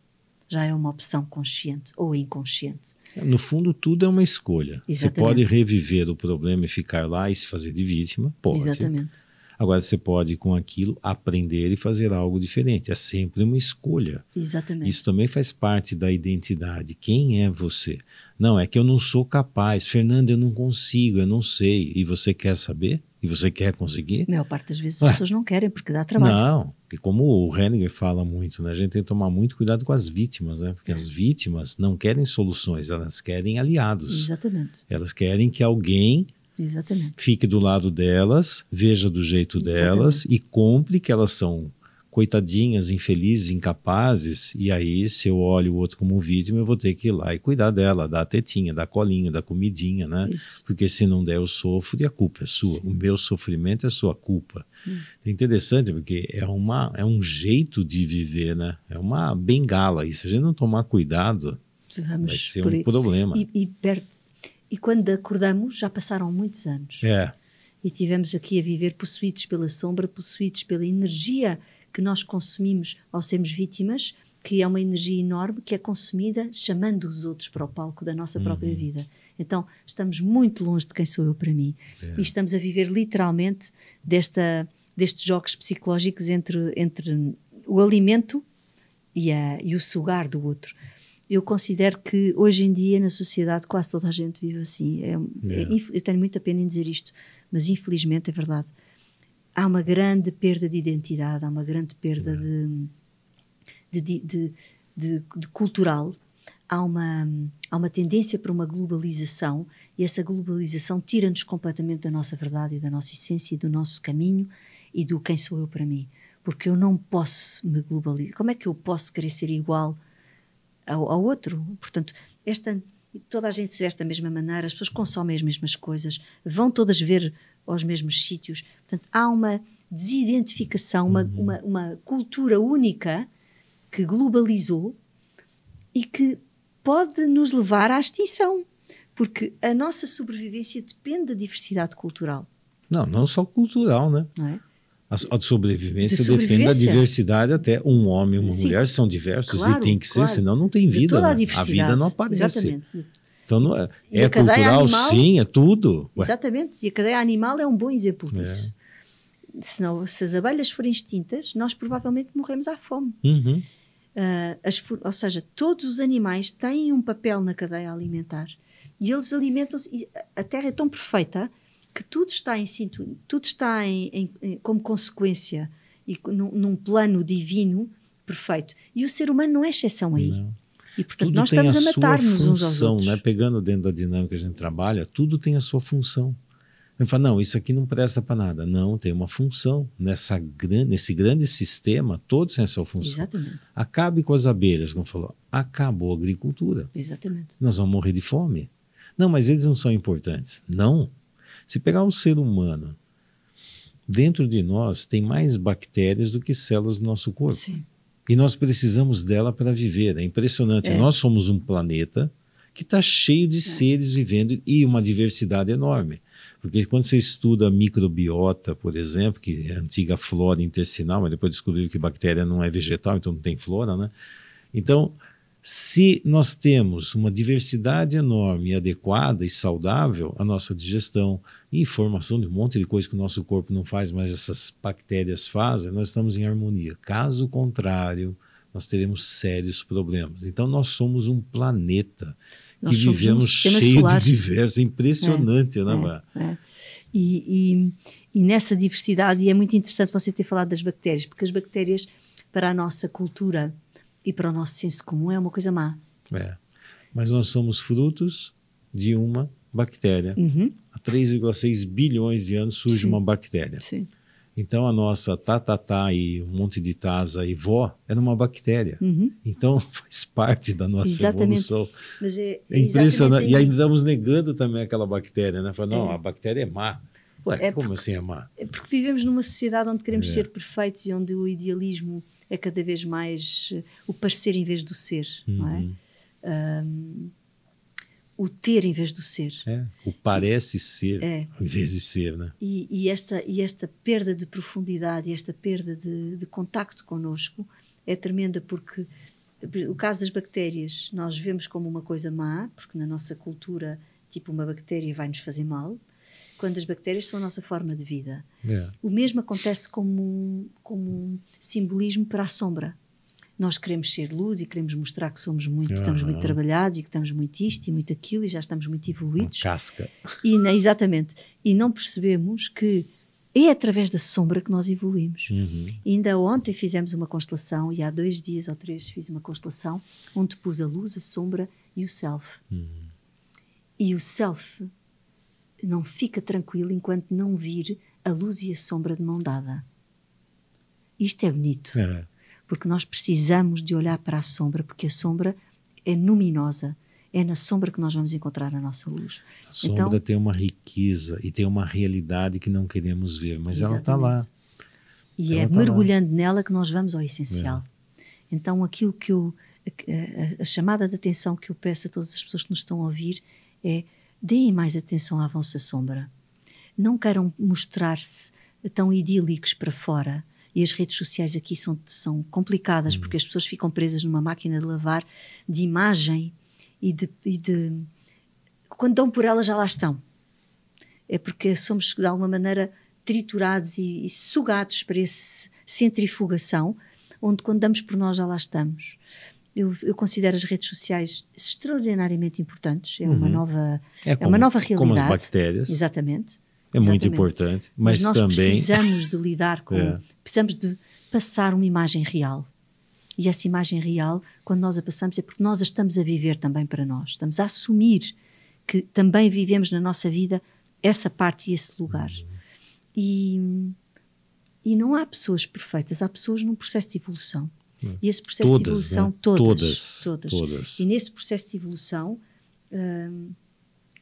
já é uma opção consciente ou inconsciente. No fundo, tudo é uma escolha. Exatamente. Você pode reviver o problema e ficar lá e se fazer de vítima, pode. Exatamente. Agora você pode com aquilo aprender e fazer algo diferente. É sempre uma escolha. Exatamente. Isso também faz parte da identidade. Quem é você? Não é que eu não sou capaz, Fernando, eu não consigo, eu não sei. E você quer saber? E você quer conseguir? A maior parte das vezes Ué. as pessoas não querem porque dá trabalho. Não, e como o Henninger fala muito, né, a gente tem que tomar muito cuidado com as vítimas, né? Porque é. as vítimas não querem soluções, elas querem aliados. Exatamente. Elas querem que alguém Exatamente. Fique do lado delas, veja do jeito Exatamente. delas e compre que elas são coitadinhas, infelizes, incapazes, e aí se eu olho o outro como vítima, eu vou ter que ir lá e cuidar dela, dar a tetinha, dar colinho, dar comidinha, né? Isso. Porque se não der, eu sofro e a culpa é sua. Sim. O meu sofrimento é sua culpa. Hum. É interessante porque é, uma, é um jeito de viver, né? É uma bengala. E se a gente não tomar cuidado, Vamos vai ser um problema. E, e, e quando acordamos, já passaram muitos anos. É. E tivemos aqui a viver possuídos pela sombra, possuídos pela energia que nós consumimos ao sermos vítimas, que é uma energia enorme que é consumida chamando os outros para o palco da nossa uhum. própria vida. Então, estamos muito longe de quem sou eu para mim. É. E estamos a viver literalmente desta, destes jogos psicológicos entre, entre o alimento e, a, e o sugar do outro eu considero que hoje em dia na sociedade quase toda a gente vive assim. É, é, eu tenho muita pena em dizer isto, mas infelizmente é verdade. Há uma grande perda de identidade, há uma grande perda de, de, de, de, cultural, há uma, há uma tendência para uma globalização e essa globalização tira-nos completamente da nossa verdade e da nossa essência e do nosso caminho e do quem sou eu para mim. Porque eu não posso me globalizar. Como é que eu posso querer ser igual a ao, ao outro. Portanto, esta toda a gente se veste da mesma maneira, as pessoas consomem as mesmas coisas, vão todas ver aos mesmos sítios. Portanto, há uma desidentificação, uma, uhum. uma, uma cultura única que globalizou e que pode nos levar à extinção, porque a nossa sobrevivência depende da diversidade cultural. Não, não só cultural, né? Não é? A, a sobrevivência, de depende da diversidade até. Um homem e uma Sim. mulher são diversos claro, e tem que ser, claro. senão não tem vida. Né? A, a, vida não aparece. Exatamente. Então, não é, é cultural, animal, sim, é tudo. Ué. Exatamente, e a cadeia animal é um bom exemplo é. disso. É. Senão, se as abelhas forem extintas, nós provavelmente morremos à fome. Uhum. Uh, as, ou seja, todos os animais têm um papel na cadeia alimentar e eles alimentam-se. A terra é tão perfeita que tudo está em sintonia, tudo está em, em, como consequência e num, num, plano divino perfeito. E o ser humano não é exceção aí. Não. E portanto tudo nós estamos a, a matar-nos uns aos outros. Né? Pegando dentro da dinâmica que a gente trabalha, tudo tem a sua função. Ele fala, não, isso aqui não presta para nada. Não, tem uma função. Nessa gran, nesse grande sistema, todos têm a sua função. Exatamente. Acabe com as abelhas, como falou. Acabou a agricultura. Exatamente. Nós vamos morrer de fome. Não, mas eles não são importantes. Não. Se pegar um ser humano, dentro de nós tem mais bactérias do que células do nosso corpo. Sim. E nós precisamos dela para viver. É impressionante. É. Nós somos um planeta que está cheio de é. seres vivendo e uma diversidade enorme. Porque quando você estuda microbiota, por exemplo, que é a antiga flora intestinal, mas depois descobriu que bactéria não é vegetal, então não tem flora, né? Então, se nós temos uma diversidade enorme, adequada e saudável, a nossa digestão e formação de um monte de coisa que o nosso corpo não faz, mas essas bactérias fazem, nós estamos em harmonia. Caso contrário, nós teremos sérios problemas. Então, nós somos um planeta que vivemos um cheio solar. de diversos. É impressionante, é, né, é, é. E, e, e nessa diversidade, e é muito interessante você ter falado das bactérias, porque as bactérias, para a nossa cultura, e para o nosso senso comum é uma coisa má. É. Mas nós somos frutos de uma bactéria. Uhum. Há 3,6 bilhões de anos surge Sim. uma bactéria. Sim. Então a nossa tatatá e um monte de tasa e vó era é uma bactéria. Uhum. Então faz parte da nossa exatamente. evolução. Mas é, é impressionante. E ainda estamos negando também aquela bactéria, né? Falando, não, é. a bactéria é má. Ué, é como porque, assim é má? É porque vivemos numa sociedade onde queremos é. ser perfeitos e onde o idealismo é cada vez mais eh, o parecer em vez do ser, uhum. não é? Um, uhum. o ter em vez do ser. É, o parece ser é. em vez de ser, né? E, e, esta, e esta perda de profundidade, esta perda de, de contacto conosco é tremenda porque o caso das bactérias nós vemos como uma coisa má, porque na nossa cultura, tipo, uma bactéria vai nos fazer mal, quando as bactérias são a nossa forma de vida. Yeah. O mesmo acontece como um, como um simbolismo para a sombra. Nós queremos ser luz e queremos mostrar que somos muito, uhum. estamos muito trabalhados e que estamos muito isto e muito aquilo e já estamos muito evoluídos. Chasca. casca. E, exatamente. E não percebemos que é através da sombra que nós evoluímos. Uhum. Ainda ontem fizemos uma constelação, e há dois dias ou três fiz uma constelação onde pus a luz, a sombra e o self. Uhum. E o self não fica tranquilo enquanto não vir a luz e a sombra de mão dada. Isto é bonito, é. porque nós precisamos de olhar para a sombra, porque a sombra é luminosa, é na sombra que nós vamos encontrar a nossa luz. A sombra então, tem uma riqueza e tem uma realidade que não queremos ver, mas tá exatamente. ela está lá. E ela é tá mergulhando lá. nela que nós vamos ao essencial. É. Então, aquilo que eu. A, a, a chamada de atenção que eu peço a todas as pessoas que nos estão a ouvir é deem mais atenção à vossa sombra. Não queiram mostrar-se tão idílicos para fora. E as redes sociais aqui são, são complicadas, uhum. porque as pessoas ficam presas numa máquina de lavar de imagem e de, e de. Quando dão por elas, já lá estão. É porque somos, de alguma maneira, triturados e, e sugados para essa centrifugação, onde quando damos por nós já lá estamos. Eu, eu, considero as redes sociais extraordinariamente importantes. É uhum. uma nova, é, como, é, uma nova realidade. Como as bactérias. Exatamente. É exatamente. muito importante, mas, mas nós também precisamos de lidar com, é. precisamos de passar uma imagem real. E essa imagem real, quando nós a passamos, é porque nós a estamos a viver também para nós. Estamos a assumir que também vivemos na nossa vida essa parte e esse lugar. Uhum. E, e não há pessoas perfeitas, há pessoas num processo de evolução. Hum. E esse processo todas, de evolução, né? todas, todas, todas, E nesse processo de evolução, um,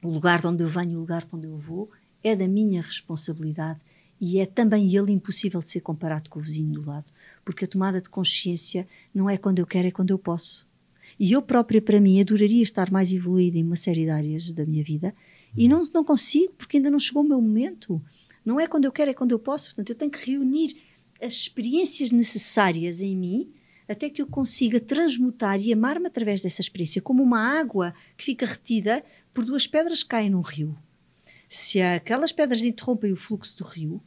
o lugar de onde eu venho, o lugar para onde eu vou, é da minha responsabilidade e é também ele impossível de ser comparado com o vizinho do lado, porque a tomada de consciência não é quando eu quero, é quando eu posso. E eu própria, para mim, adoraria estar mais evoluída em uma série de áreas da minha vida e hum. não, não consigo, porque ainda não chegou o meu momento. Não é quando eu quero, é quando eu posso. Portanto, eu tenho que reunir as experiências necessárias em mim até que eu consiga transmutar e amar-me através dessa experiência, como uma água que fica retida por duas pedras que caem num rio. Se aquelas pedras interrompem o fluxo do rio,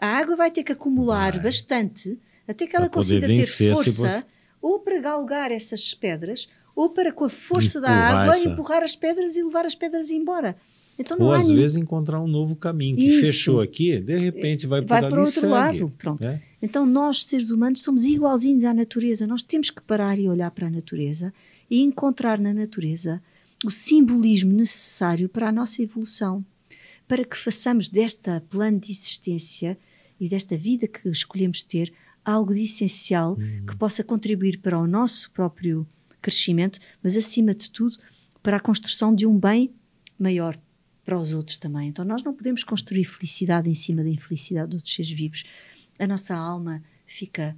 a água vai ter que acumular vai. bastante até que ela consiga ter força ou para galgar essas pedras ou para, com a força da água, empurrar as pedras e levar as pedras embora. Então, Ou às vezes encontrar um novo caminho que Isso. fechou aqui, de repente vai é, para o outro segue, lado. Pronto. Né? Então nós seres humanos somos igualzinhos à natureza. Nós temos que parar e olhar para a natureza e encontrar na natureza o simbolismo necessário para a nossa evolução, para que façamos desta plano de existência e desta vida que escolhemos ter algo de essencial uhum. que possa contribuir para o nosso próprio crescimento, mas acima de tudo para a construção de um bem maior para os outros também. Então nós não podemos construir felicidade em cima da infelicidade de outros seres vivos. A nossa alma fica,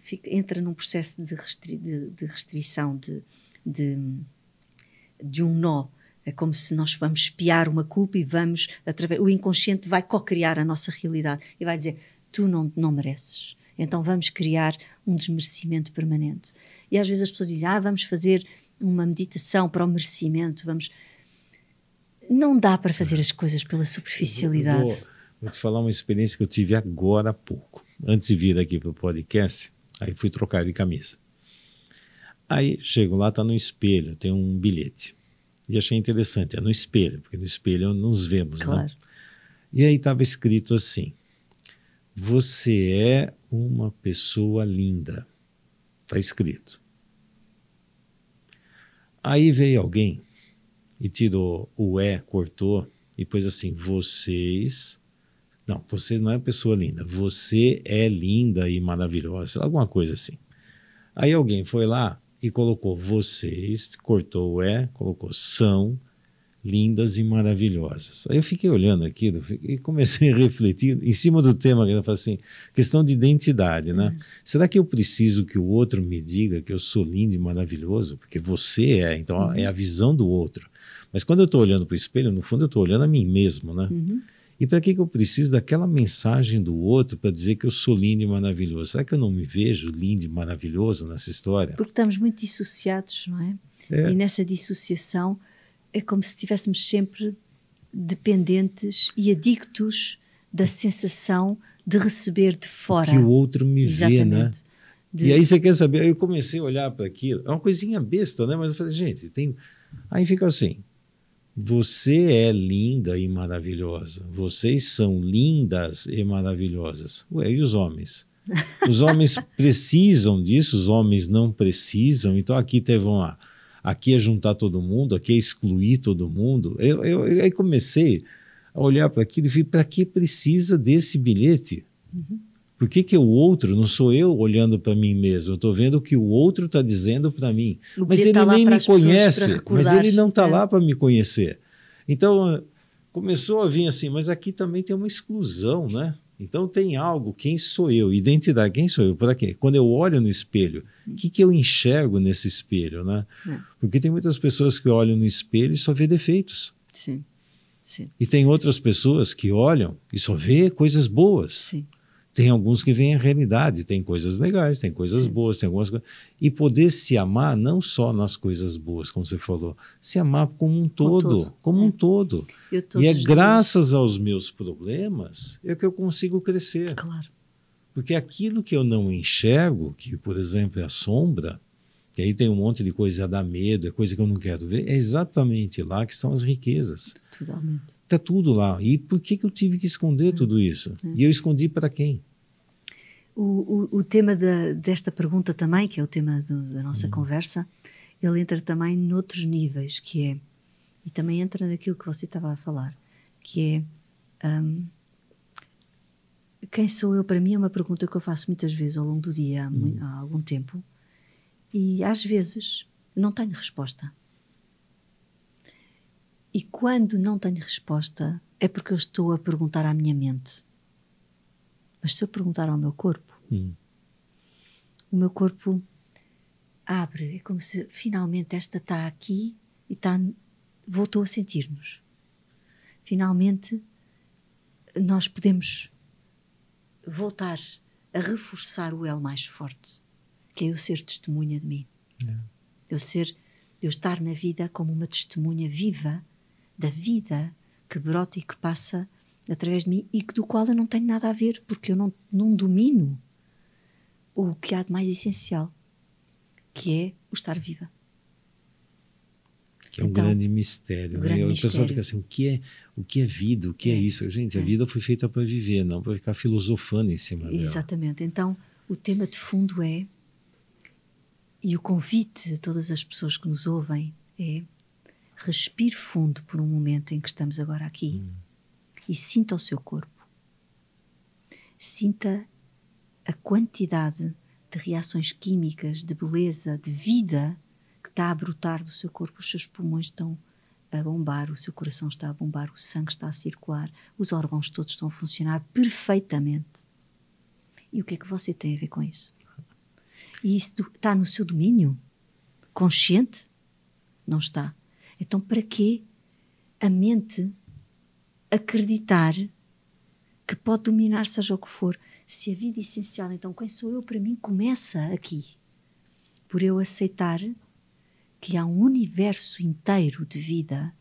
fica entra num processo de, restri, de, de restrição, de, de, de um nó. É como se nós vamos espiar uma culpa e vamos, através, o inconsciente vai co-criar a nossa realidade e vai dizer: tu não, não mereces. Então vamos criar um desmerecimento permanente. E às vezes as pessoas dizem: ah, vamos fazer uma meditação para o merecimento, vamos. Não dá para fazer as coisas pela superficialidade. Vou, vou, te falar uma experiência que eu tive agora há pouco. Antes de vir aqui para o podcast, aí fui trocar de camisa. Aí chego lá, está no espelho, tem um bilhete. E achei interessante, é no espelho, porque no espelho nos vemos, né? claro. né? E aí estava escrito assim: Você é uma pessoa linda. Está escrito. Aí veio alguém e tirou o E, é, cortou, e pôs assim: vocês. Não, você não é pessoa linda. Você é linda e maravilhosa, alguma coisa assim. Aí alguém foi lá e colocou vocês, cortou o E, é, colocou são lindas e maravilhosas. Aí eu fiquei olhando aquilo e comecei a refletir em cima do tema que eu falei assim, questão de identidade, né? Uhum. Será que eu preciso que o outro me diga que eu sou lindo e maravilhoso? Porque você é, então uhum. é a visão do outro. Mas quando eu estou olhando para o espelho, no fundo eu estou olhando a mim mesmo, né? Uhum. E para que, que eu preciso daquela mensagem do outro para dizer que eu sou lindo e maravilhoso? Será que eu não me vejo lindo e maravilhoso nessa história? Porque estamos muito dissociados, não é? é. E nessa dissociação é como se estivéssemos sempre dependentes e adictos da sensação de receber de fora. Que o outro me Exatamente. vê, né? De... E aí você quer saber? Eu comecei a olhar para aquilo, é uma coisinha besta, né? Mas eu falei, gente, tem. Aí fica assim: você é linda e maravilhosa. Vocês são lindas e maravilhosas. Ué, e os homens? Os homens precisam disso, os homens não precisam. Então aqui teve uma. Aqui é juntar todo mundo, aqui é excluir todo mundo. Eu, eu, eu aí comecei a olhar para aquilo e vi: para que precisa desse bilhete? Uhum. Por que, que o outro, não sou eu olhando para mim mesmo, eu estou vendo o que o outro está dizendo para mim. O mas ele tá nem me conhece, mas ele não está é. lá para me conhecer. Então, começou a vir assim, mas aqui também tem uma exclusão, né? Então tem algo, quem sou eu? Identidade, quem sou eu? Para quê? Quando eu olho no espelho, o que, que eu enxergo nesse espelho, né? É. Porque tem muitas pessoas que olham no espelho e só vê defeitos. Sim. Sim. E tem outras pessoas que olham e só vê coisas boas. Sim tem alguns que veem a realidade, tem coisas legais, tem coisas Sim. boas, tem algumas coisas. E poder se amar não só nas coisas boas, como você falou, se amar como um todo, como, todo. Como é. um todo. E é graças aos meus problemas é que eu consigo crescer. Claro. Porque aquilo que eu não enxergo, que por exemplo é a sombra, que aí tem um monte de coisa a dar medo, é coisa que eu não quero ver, é exatamente lá que estão as riquezas. Totalmente. Está tudo lá. E por que, que eu tive que esconder é. tudo isso? É. E eu escondi para quem? O, o, o tema desta pergunta também, que é o tema do, da nossa uhum. conversa, ele entra também noutros níveis, que é, e também entra naquilo que você estava a falar, que é um, quem sou eu para mim é uma pergunta que eu faço muitas vezes ao longo do dia, há, uhum. há algum tempo, e às vezes não tenho resposta. E quando não tenho resposta, é porque eu estou a perguntar à minha mente. Mas se eu perguntar ao meu corpo, hum. o meu corpo abre. É como se finalmente esta está aqui e está, voltou a sentir-nos. Finalmente nós podemos voltar a reforçar o El mais forte, que é eu ser testemunha de mim. É. Eu ser, eu estar na vida como uma testemunha viva da vida que brota e que passa através de mim e que, do qual eu não tenho nada a ver, porque eu não, não domino o que há de mais essencial, que é o estar viva. Que é um então, grande mistério. Um né? grande né? A pessoa fica assim: o que, é, o que é vida? O que é, é isso? Gente, é. a vida foi feita para viver, não para ficar filosofando em cima Exatamente. dela. Exatamente. Então, o tema de fundo é, e o convite a todas as pessoas que nos ouvem é: respire fundo por um momento em que estamos agora aqui. Hum e sinta o seu corpo. Sinta a quantidade de reações químicas, de beleza, de vida que está a brotar do seu corpo. Os seus pulmões estão a bombar, o seu coração está a bombar, o sangue está a circular, os órgãos todos estão a funcionar perfeitamente. E o que é que você tem a ver com isso? E isso está no seu domínio? Consciente? Não está. Então, para que a mente acreditar que pode dominar seja o que for. Se a vida é essencial, então quem sou eu para mim começa aqui. Por eu aceitar que há um universo inteiro de vida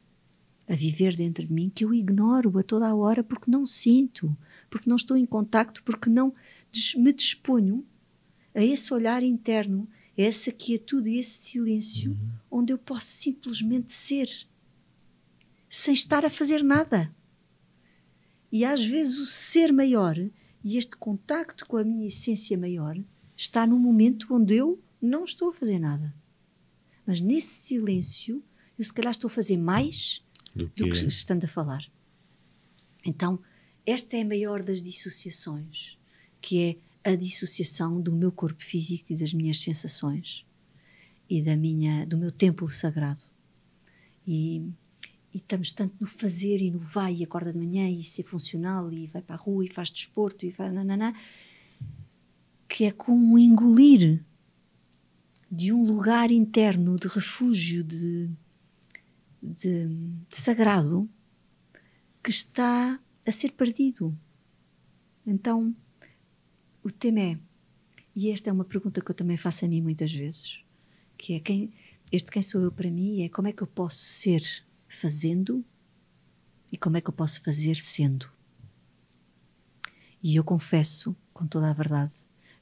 a viver dentro de mim que eu ignoro a toda a hora porque não sinto, porque não estou em contacto, porque não me disponho a esse olhar interno, a essa quietude e esse silêncio uhum. onde eu posso simplesmente ser sem estar a fazer nada. E às vezes o ser maior e este contacto com a minha essência maior está no momento onde eu não estou a fazer nada. Mas nesse silêncio, eu se calhar estou a fazer mais do que, do que é. estando a falar. Então, esta é a maior das dissociações, que é a dissociação do meu corpo físico e das minhas sensações e da minha, do meu templo sagrado. E e estamos tanto no fazer e no vai e acorda de manhã e ser é funcional e vai para a rua e faz desporto e vai nananã, que é como engolir de um lugar interno de refúgio, de, de, de sagrado, que está a ser perdido. Então, o tema é, e esta é uma pergunta que eu também faço a mim muitas vezes, que é quem, este quem sou eu para mim é como é que eu posso ser fazendo e como é que eu posso fazer sendo. E eu confesso, com toda a verdade,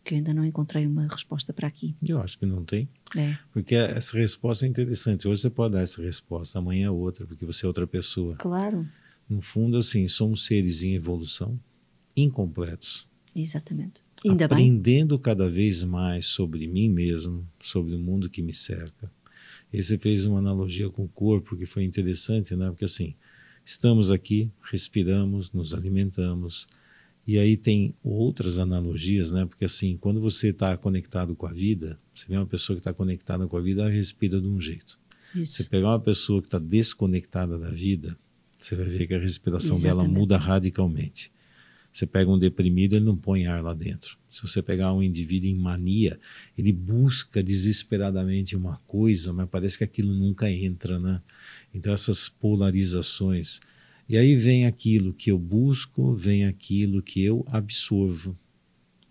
que eu ainda não encontrei uma resposta para aqui. Eu acho que não tem. É. Porque essa resposta é interessante. Hoje você pode dar essa resposta, amanhã é outra, porque você é outra pessoa. Claro. No fundo, assim, somos seres em evolução, incompletos. Exatamente. Ainda aprendendo bem. cada vez mais sobre mim mesmo, sobre o mundo que me cerca e você fez uma analogia com o corpo que foi interessante, né? Porque assim, estamos aqui, respiramos, nos alimentamos. E aí tem outras analogias, né? Porque assim, quando você está conectado com a vida, você vê uma pessoa que está conectada com a vida, ela respira de um jeito. Isso. Você pegar uma pessoa que está desconectada da vida, você vai ver que a respiração Exatamente. dela muda radicalmente. Você pega um deprimido, ele não põe ar lá dentro. Se você pegar um indivíduo em mania, ele busca desesperadamente uma coisa, mas parece que aquilo nunca entra, né? Então essas polarizações. E aí vem aquilo que eu busco, vem aquilo que eu absorvo.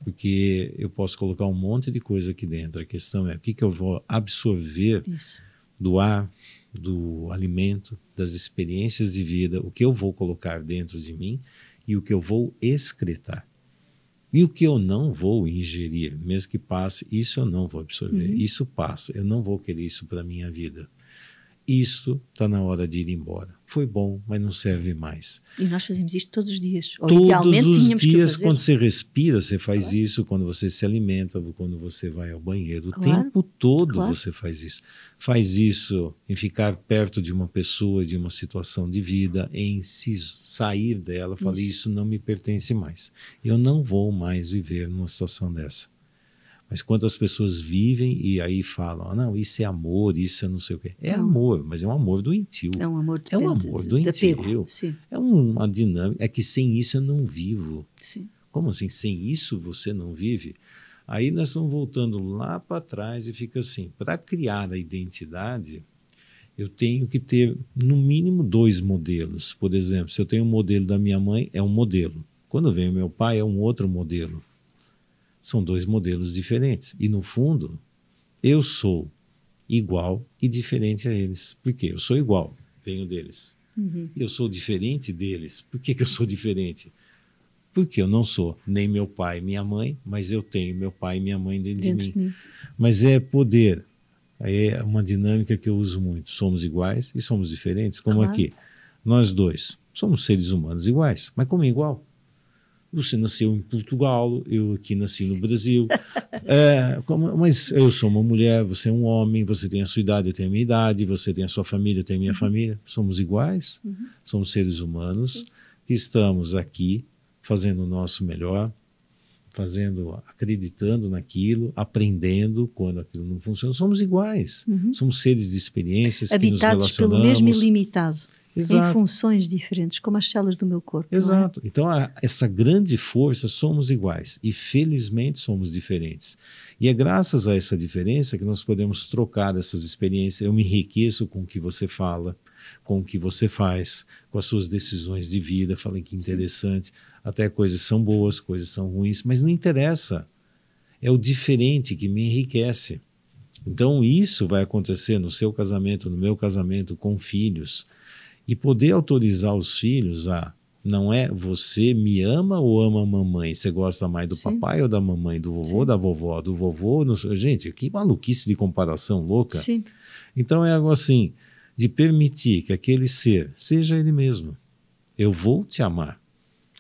Porque eu posso colocar um monte de coisa aqui dentro. A questão é o que, que eu vou absorver Isso. do ar, do alimento, das experiências de vida, o que eu vou colocar dentro de mim e o que eu vou excretar. E o que eu não vou ingerir, mesmo que passe, isso eu não vou absorver. Uhum. Isso passa, eu não vou querer isso para minha vida. Isso está na hora de ir embora foi bom, mas não serve mais. E nós fazemos isto todos os dias. Todos os dias, quando você respira, você faz claro. isso, quando você se alimenta, quando você vai ao banheiro, claro. o tempo todo claro. você faz isso. Faz isso em ficar perto de uma pessoa, de uma situação de vida, em se sair dela, falei isso. isso não me pertence mais. Eu não vou mais viver numa situação dessa. Mas quantas pessoas vivem e aí falam, ah, não, isso é amor, isso é não sei o quê. É amor, mas é um amor doentio. É um amor doentio. É um amor doentio. É uma dinâmica. É que sem isso eu não vivo. Sim. Como assim? Sem isso você não vive? Aí nós estamos voltando lá para trás e fica assim: para criar a identidade, eu tenho que ter no mínimo dois modelos. Por exemplo, se eu tenho um modelo da minha mãe, é um modelo. Quando vem o meu pai, é um outro modelo. São dois modelos diferentes. E no fundo, eu sou igual e diferente a eles. Por quê? Eu sou igual, venho deles. Uhum. Eu sou diferente deles. Por que, que eu sou diferente? Porque eu não sou nem meu pai, minha mãe, mas eu tenho meu pai e minha mãe dentro, dentro de, mim. de mim. Mas é poder. É uma dinâmica que eu uso muito. Somos iguais e somos diferentes, como claro. aqui. Nós dois somos seres humanos iguais, mas como é igual? Você nasceu em Portugal, eu aqui nasci no Brasil. é, como, mas eu sou uma mulher, você é um homem, você tem a sua idade, eu tenho a minha idade, você tem a sua família, eu tenho a minha uhum. família. Somos iguais, uhum. somos seres humanos que estamos aqui fazendo o nosso melhor, fazendo, acreditando naquilo, aprendendo quando aquilo não funciona. Somos iguais, uhum. somos seres de experiências Habitados que nos relacionamos. Habitados pelo mesmo ilimitado Exato. em funções diferentes, como as células do meu corpo. É? Exato. É? Então, a, essa grande força, somos iguais e felizmente somos diferentes. E é graças a essa diferença que nós podemos trocar essas experiências. Eu me enriqueço com o que você fala, com o que você faz, com as suas decisões de vida. Falei que interessante. Sim. Até coisas são boas, coisas são ruins, mas não interessa. É o diferente que me enriquece. Então, isso vai acontecer no seu casamento, no meu casamento, com filhos e poder autorizar os filhos a não é você me ama ou ama a mamãe? Você gosta mais do Sim. papai ou da mamãe, do vovô, Sim. da vovó, do vovô? Não... Gente, que maluquice de comparação louca. Sim. Então é algo assim, de permitir que aquele ser seja ele mesmo. Eu vou te amar.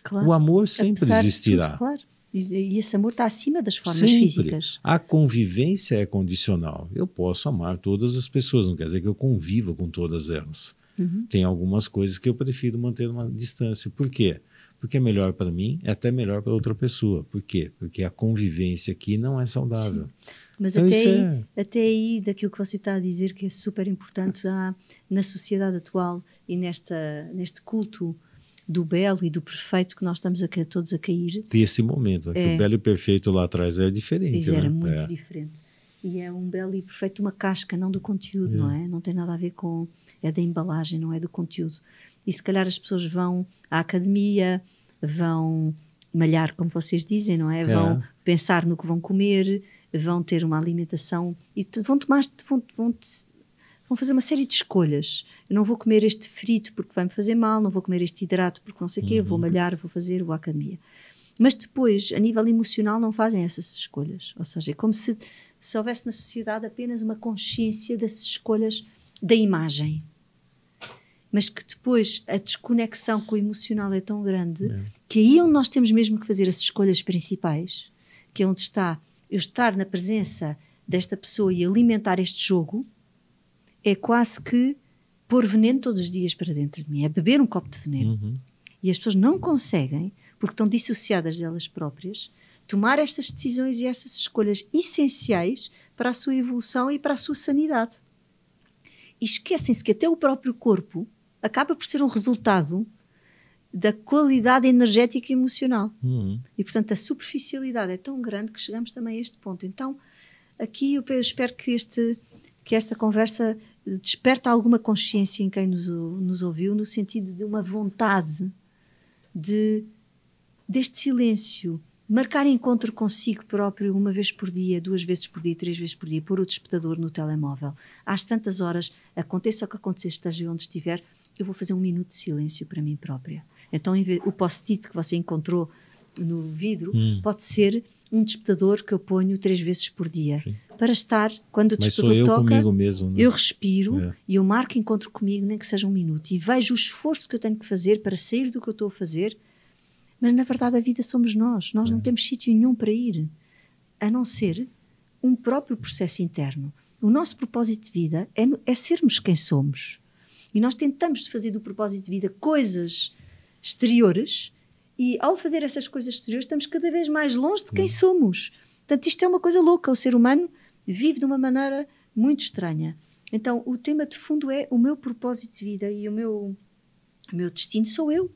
Claro. O amor sempre Apesar existirá. Tudo, claro. E esse amor está acima das formas Sempre. físicas. A convivência é condicional. Eu posso amar todas as pessoas, não quer dizer que eu conviva com todas elas. Uhum. Tem algumas coisas que eu prefiro manter uma distância. Por quê? Porque é melhor para mim, é até melhor para outra pessoa. Por quê? Porque a convivência aqui não é saudável. Sim. Mas então, até, aí, é... até aí, daquilo que você está a dizer, que é super importante há, na sociedade atual e nesta, neste culto do belo e do perfeito que nós estamos a, todos a cair. Tem esse momento, né? é, o belo e perfeito lá atrás é era diferente. Isso né? era muito é. diferente. E é um belo e perfeito, uma casca, não do conteúdo, é. não é? Não tem nada a ver com é da embalagem, não é do conteúdo. E se calhar as pessoas vão à academia, vão malhar, como vocês dizem, não é? Vão é. pensar no que vão comer, vão ter uma alimentação e vão tomar, vão, vão, vão fazer uma série de escolhas. Eu não vou comer este frito porque vai me fazer mal, não vou comer este hidrato porque não sei o quê, vou uhum. malhar, vou fazer, vou à academia. Mas depois, a nível emocional, não fazem essas escolhas. Ou seja, é como se, se houvesse na sociedade apenas uma consciência dessas escolhas da imagem mas que depois a desconexão com o emocional é tão grande é. que aí é onde nós temos mesmo que fazer as escolhas principais, que é onde está eu estar na presença desta pessoa e alimentar este jogo, é quase que pôr veneno todos os dias para dentro de mim, é beber um copo de veneno. Uhum. E as pessoas não conseguem, porque estão dissociadas delas próprias, tomar estas decisões e essas escolhas essenciais para a sua evolução e para a sua sanidade. E esquecem-se que até o próprio corpo acaba por ser um resultado da qualidade energética e emocional. Uhum. E, portanto, a superficialidade é tão grande que chegamos também a este ponto. Então, aqui eu espero que, este, que esta conversa desperte alguma consciência em quem nos, nos ouviu, no sentido de uma vontade de, deste silêncio, marcar encontro consigo próprio uma vez por dia, duas vezes por dia, três vezes por dia, pôr o despertador no telemóvel. Às tantas horas, aconteça o que acontecer, esteja onde estiver, eu vou fazer um minuto de silêncio para mim própria. Então, o post-it que você encontrou no vidro hum. pode ser um despertador que eu ponho três vezes por dia Sim. para estar quando o Mas despertador eu toca mesmo, né? eu respiro é. e eu marco encontro comigo nem que seja um minuto e vejo o esforço que eu tenho que fazer para sair do que eu estou a fazer mas na verdade a vida somos nós nós é. não uhum. temos sítio nenhum para ir a não ser um próprio processo interno o nosso propósito de vida é, é sermos quem somos e nós tentamos fazer do propósito de vida coisas exteriores e ao fazer essas coisas exteriores estamos cada vez mais longe de quem hum. somos. Portanto, isto é uma coisa louca. O ser humano vive de uma maneira muito estranha. Então, o tema de fundo é o meu propósito de vida e o meu, o meu destino sou eu.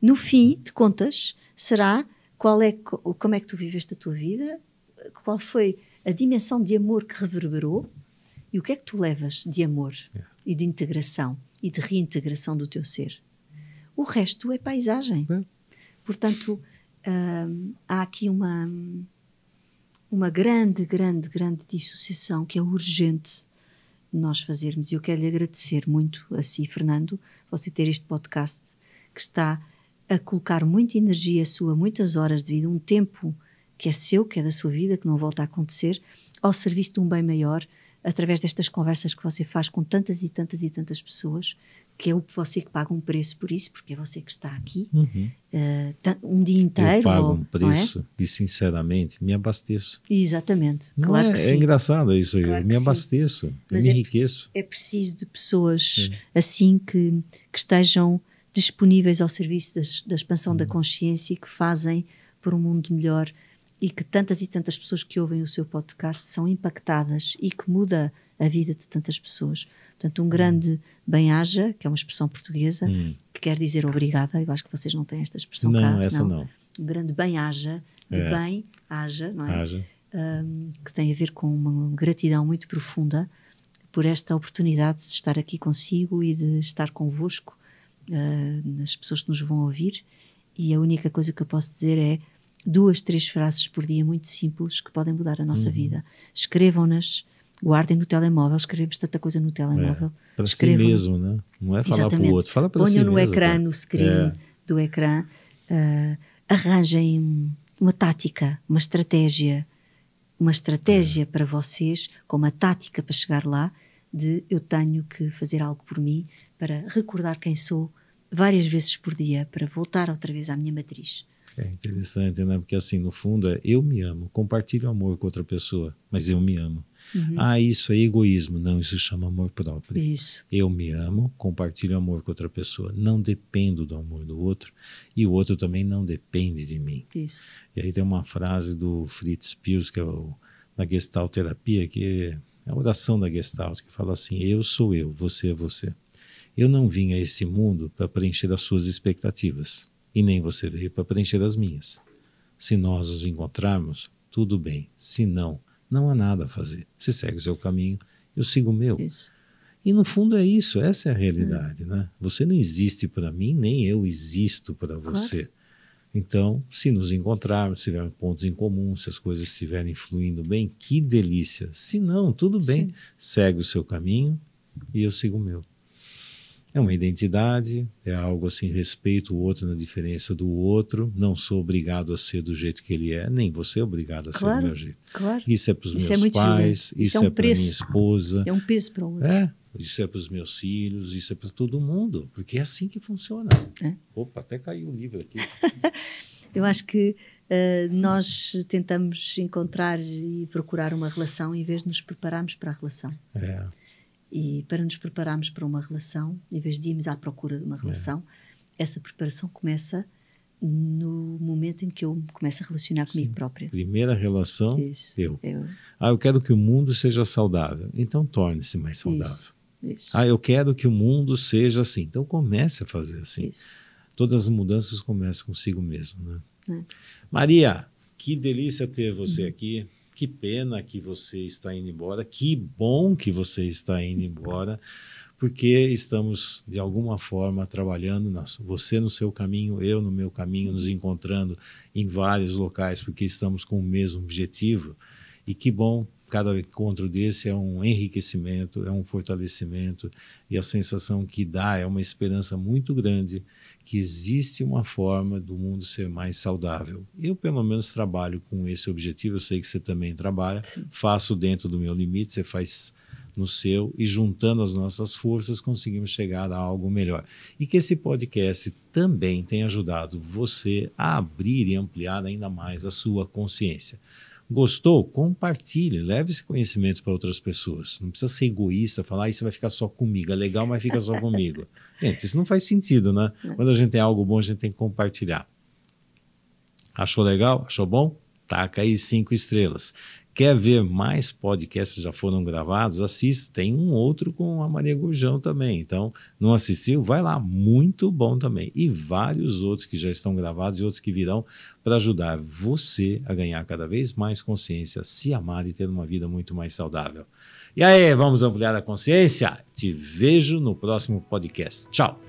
No fim de contas, será qual é, como é que tu viveste a tua vida, qual foi a dimensão de amor que reverberou e o que é que tu levas de amor. Yeah e de integração e de reintegração do teu ser. O resto é paisagem. É. Portanto, hum, há aqui uma, uma grande, grande, grande dissociação que é urgente nós fazermos. E eu quero lhe agradecer muito a si, Fernando, você ter este podcast que está a colocar muita energia sua, muitas horas de vida, um tempo que é seu, que é da sua vida, que não volta a acontecer, ao serviço de um bem maior através destas conversas que você faz com tantas e tantas e tantas pessoas, que é o você que paga um preço por isso, porque é você que está aqui uhum. uh, um dia inteiro. Eu pago ou, um é? preço é? e, sinceramente, me abasteço. Exatamente, não claro é, que é sim. É engraçado isso, claro eu me abasteço, eu me é enriqueço. É preciso de pessoas assim que, que estejam disponíveis ao serviço das, da expansão uhum. da consciência e que fazem por um mundo melhor e que tantas e tantas pessoas que ouvem o seu podcast são impactadas e que muda a vida de tantas pessoas. Portanto, um hum. grande bem-aja, que é uma expressão portuguesa, hum. que quer dizer obrigada, eu acho que vocês não têm esta expressão não, cá. Essa não, não. Um grande bem-aja, de é. bem-haja, não é? Haja. Um, que tem a ver com uma gratidão muito profunda por esta oportunidade de estar aqui consigo e de estar convosco, uh, nas pessoas que nos vão ouvir. E a única coisa que eu posso dizer é duas, três frases por dia muito simples que podem mudar a nossa uhum. vida. Escrevam-nas, guardem no telemóvel, escrevemos tanta coisa no telemóvel. É, para escrevam. si mesmo, né? não é falar Exatamente. para o outro, fala para Ponham si no mesmo, ecrã, no screen é. do ecrã, uh, arranjem uma tática, uma estratégia, uma estratégia é. para vocês, com uma tática para chegar lá, de eu tenho que fazer algo por mim para recordar quem sou várias vezes por dia, para voltar outra vez à minha matriz é interessante, né? Porque assim, no fundo, é eu me amo, compartilho amor com outra pessoa, mas eu me amo. Uhum. Ah, isso é egoísmo. Não, isso chama amor próprio. Isso. Eu me amo, compartilho amor com outra pessoa, não dependo do amor do outro e o outro também não depende de mim. Isso. E aí tem uma frase do Fritz Pius, que é o, na Gestalt Terapia, que é a oração da Gestalt, que fala assim: Eu sou eu, você é você. Eu não vim a esse mundo para preencher as suas expectativas e nem você veio para preencher as minhas. Se nós os encontrarmos, tudo bem. Se não, não há nada a fazer. Você segue o seu caminho, eu sigo o meu. Isso. E no fundo é isso, essa é a realidade, é. né? Você não existe para mim, nem eu existo para você. Claro. Então, se nos encontrarmos, se tivermos pontos em comum, se as coisas estiverem fluindo bem, que delícia. Se não, tudo bem, Sim. segue o seu caminho e eu sigo o meu. É uma identidade, é algo assim, respeito o outro na diferença do outro, não sou obrigado a ser do jeito que ele é, nem você é obrigado a claro, ser do meu jeito. Claro. Isso é para os é meus é pais, isso, isso, é, é um é para minha esposa. É um peso para o outro. É, isso é para os meus filhos, isso é para todo mundo, porque é assim que funciona. É. Opa, até caiu o livro aqui. Eu acho que uh, nós tentamos encontrar e procurar uma relação em vez de nos prepararmos para a relação. É. E para nos prepararmos para uma relação, em vez de irmos à procura de uma é. relação, é. essa preparação começa no momento em que eu começo a relacionar comigo Sim. própria. Primeira relação, Isso, eu. eu. Ah, eu quero que o mundo seja saudável. Então torne-se mais saudável. Isso, isso. Ah, eu quero que o mundo seja assim. Então comece a fazer assim. Isso. Todas as mudanças começam consigo mesmo, né? É. Maria, que delícia ter você uhum. aqui que pena que você está indo embora, que bom que você está indo embora, porque estamos, de alguma forma, trabalhando, na, você no seu caminho, eu no meu caminho, nos encontrando em vários locais, porque estamos com o mesmo objetivo. E que bom, cada encontro desse é um enriquecimento, é um fortalecimento, e a sensação que dá é uma esperança muito grande que existe uma forma do mundo ser mais saudável. Eu, pelo menos, trabalho com esse objetivo. Eu sei que você também trabalha. Sim. Faço dentro do meu limite, você faz no seu e juntando as nossas forças conseguimos chegar a algo melhor. E que esse podcast também tenha ajudado você a abrir e ampliar ainda mais a sua consciência. Gostou? Compartilhe, leve esse conhecimento para outras pessoas. Não precisa ser egoísta, falar isso vai ficar só comigo. É legal, mas fica só comigo. Gente, isso não faz sentido, né? É. Quando a gente tem algo bom, a gente tem que compartilhar. Achou legal? Achou bom? Taca aí cinco estrelas. Quer ver mais podcasts que já foram gravados? Assista. Tem um outro com a Maria Gurjão também. Então, não assistiu? Vai lá. Muito bom também. E vários outros que já estão gravados e outros que virão para ajudar você a ganhar cada vez mais consciência, se amar e ter uma vida muito mais saudável. E aí, vamos ampliar a consciência? Te vejo no próximo podcast. Tchau!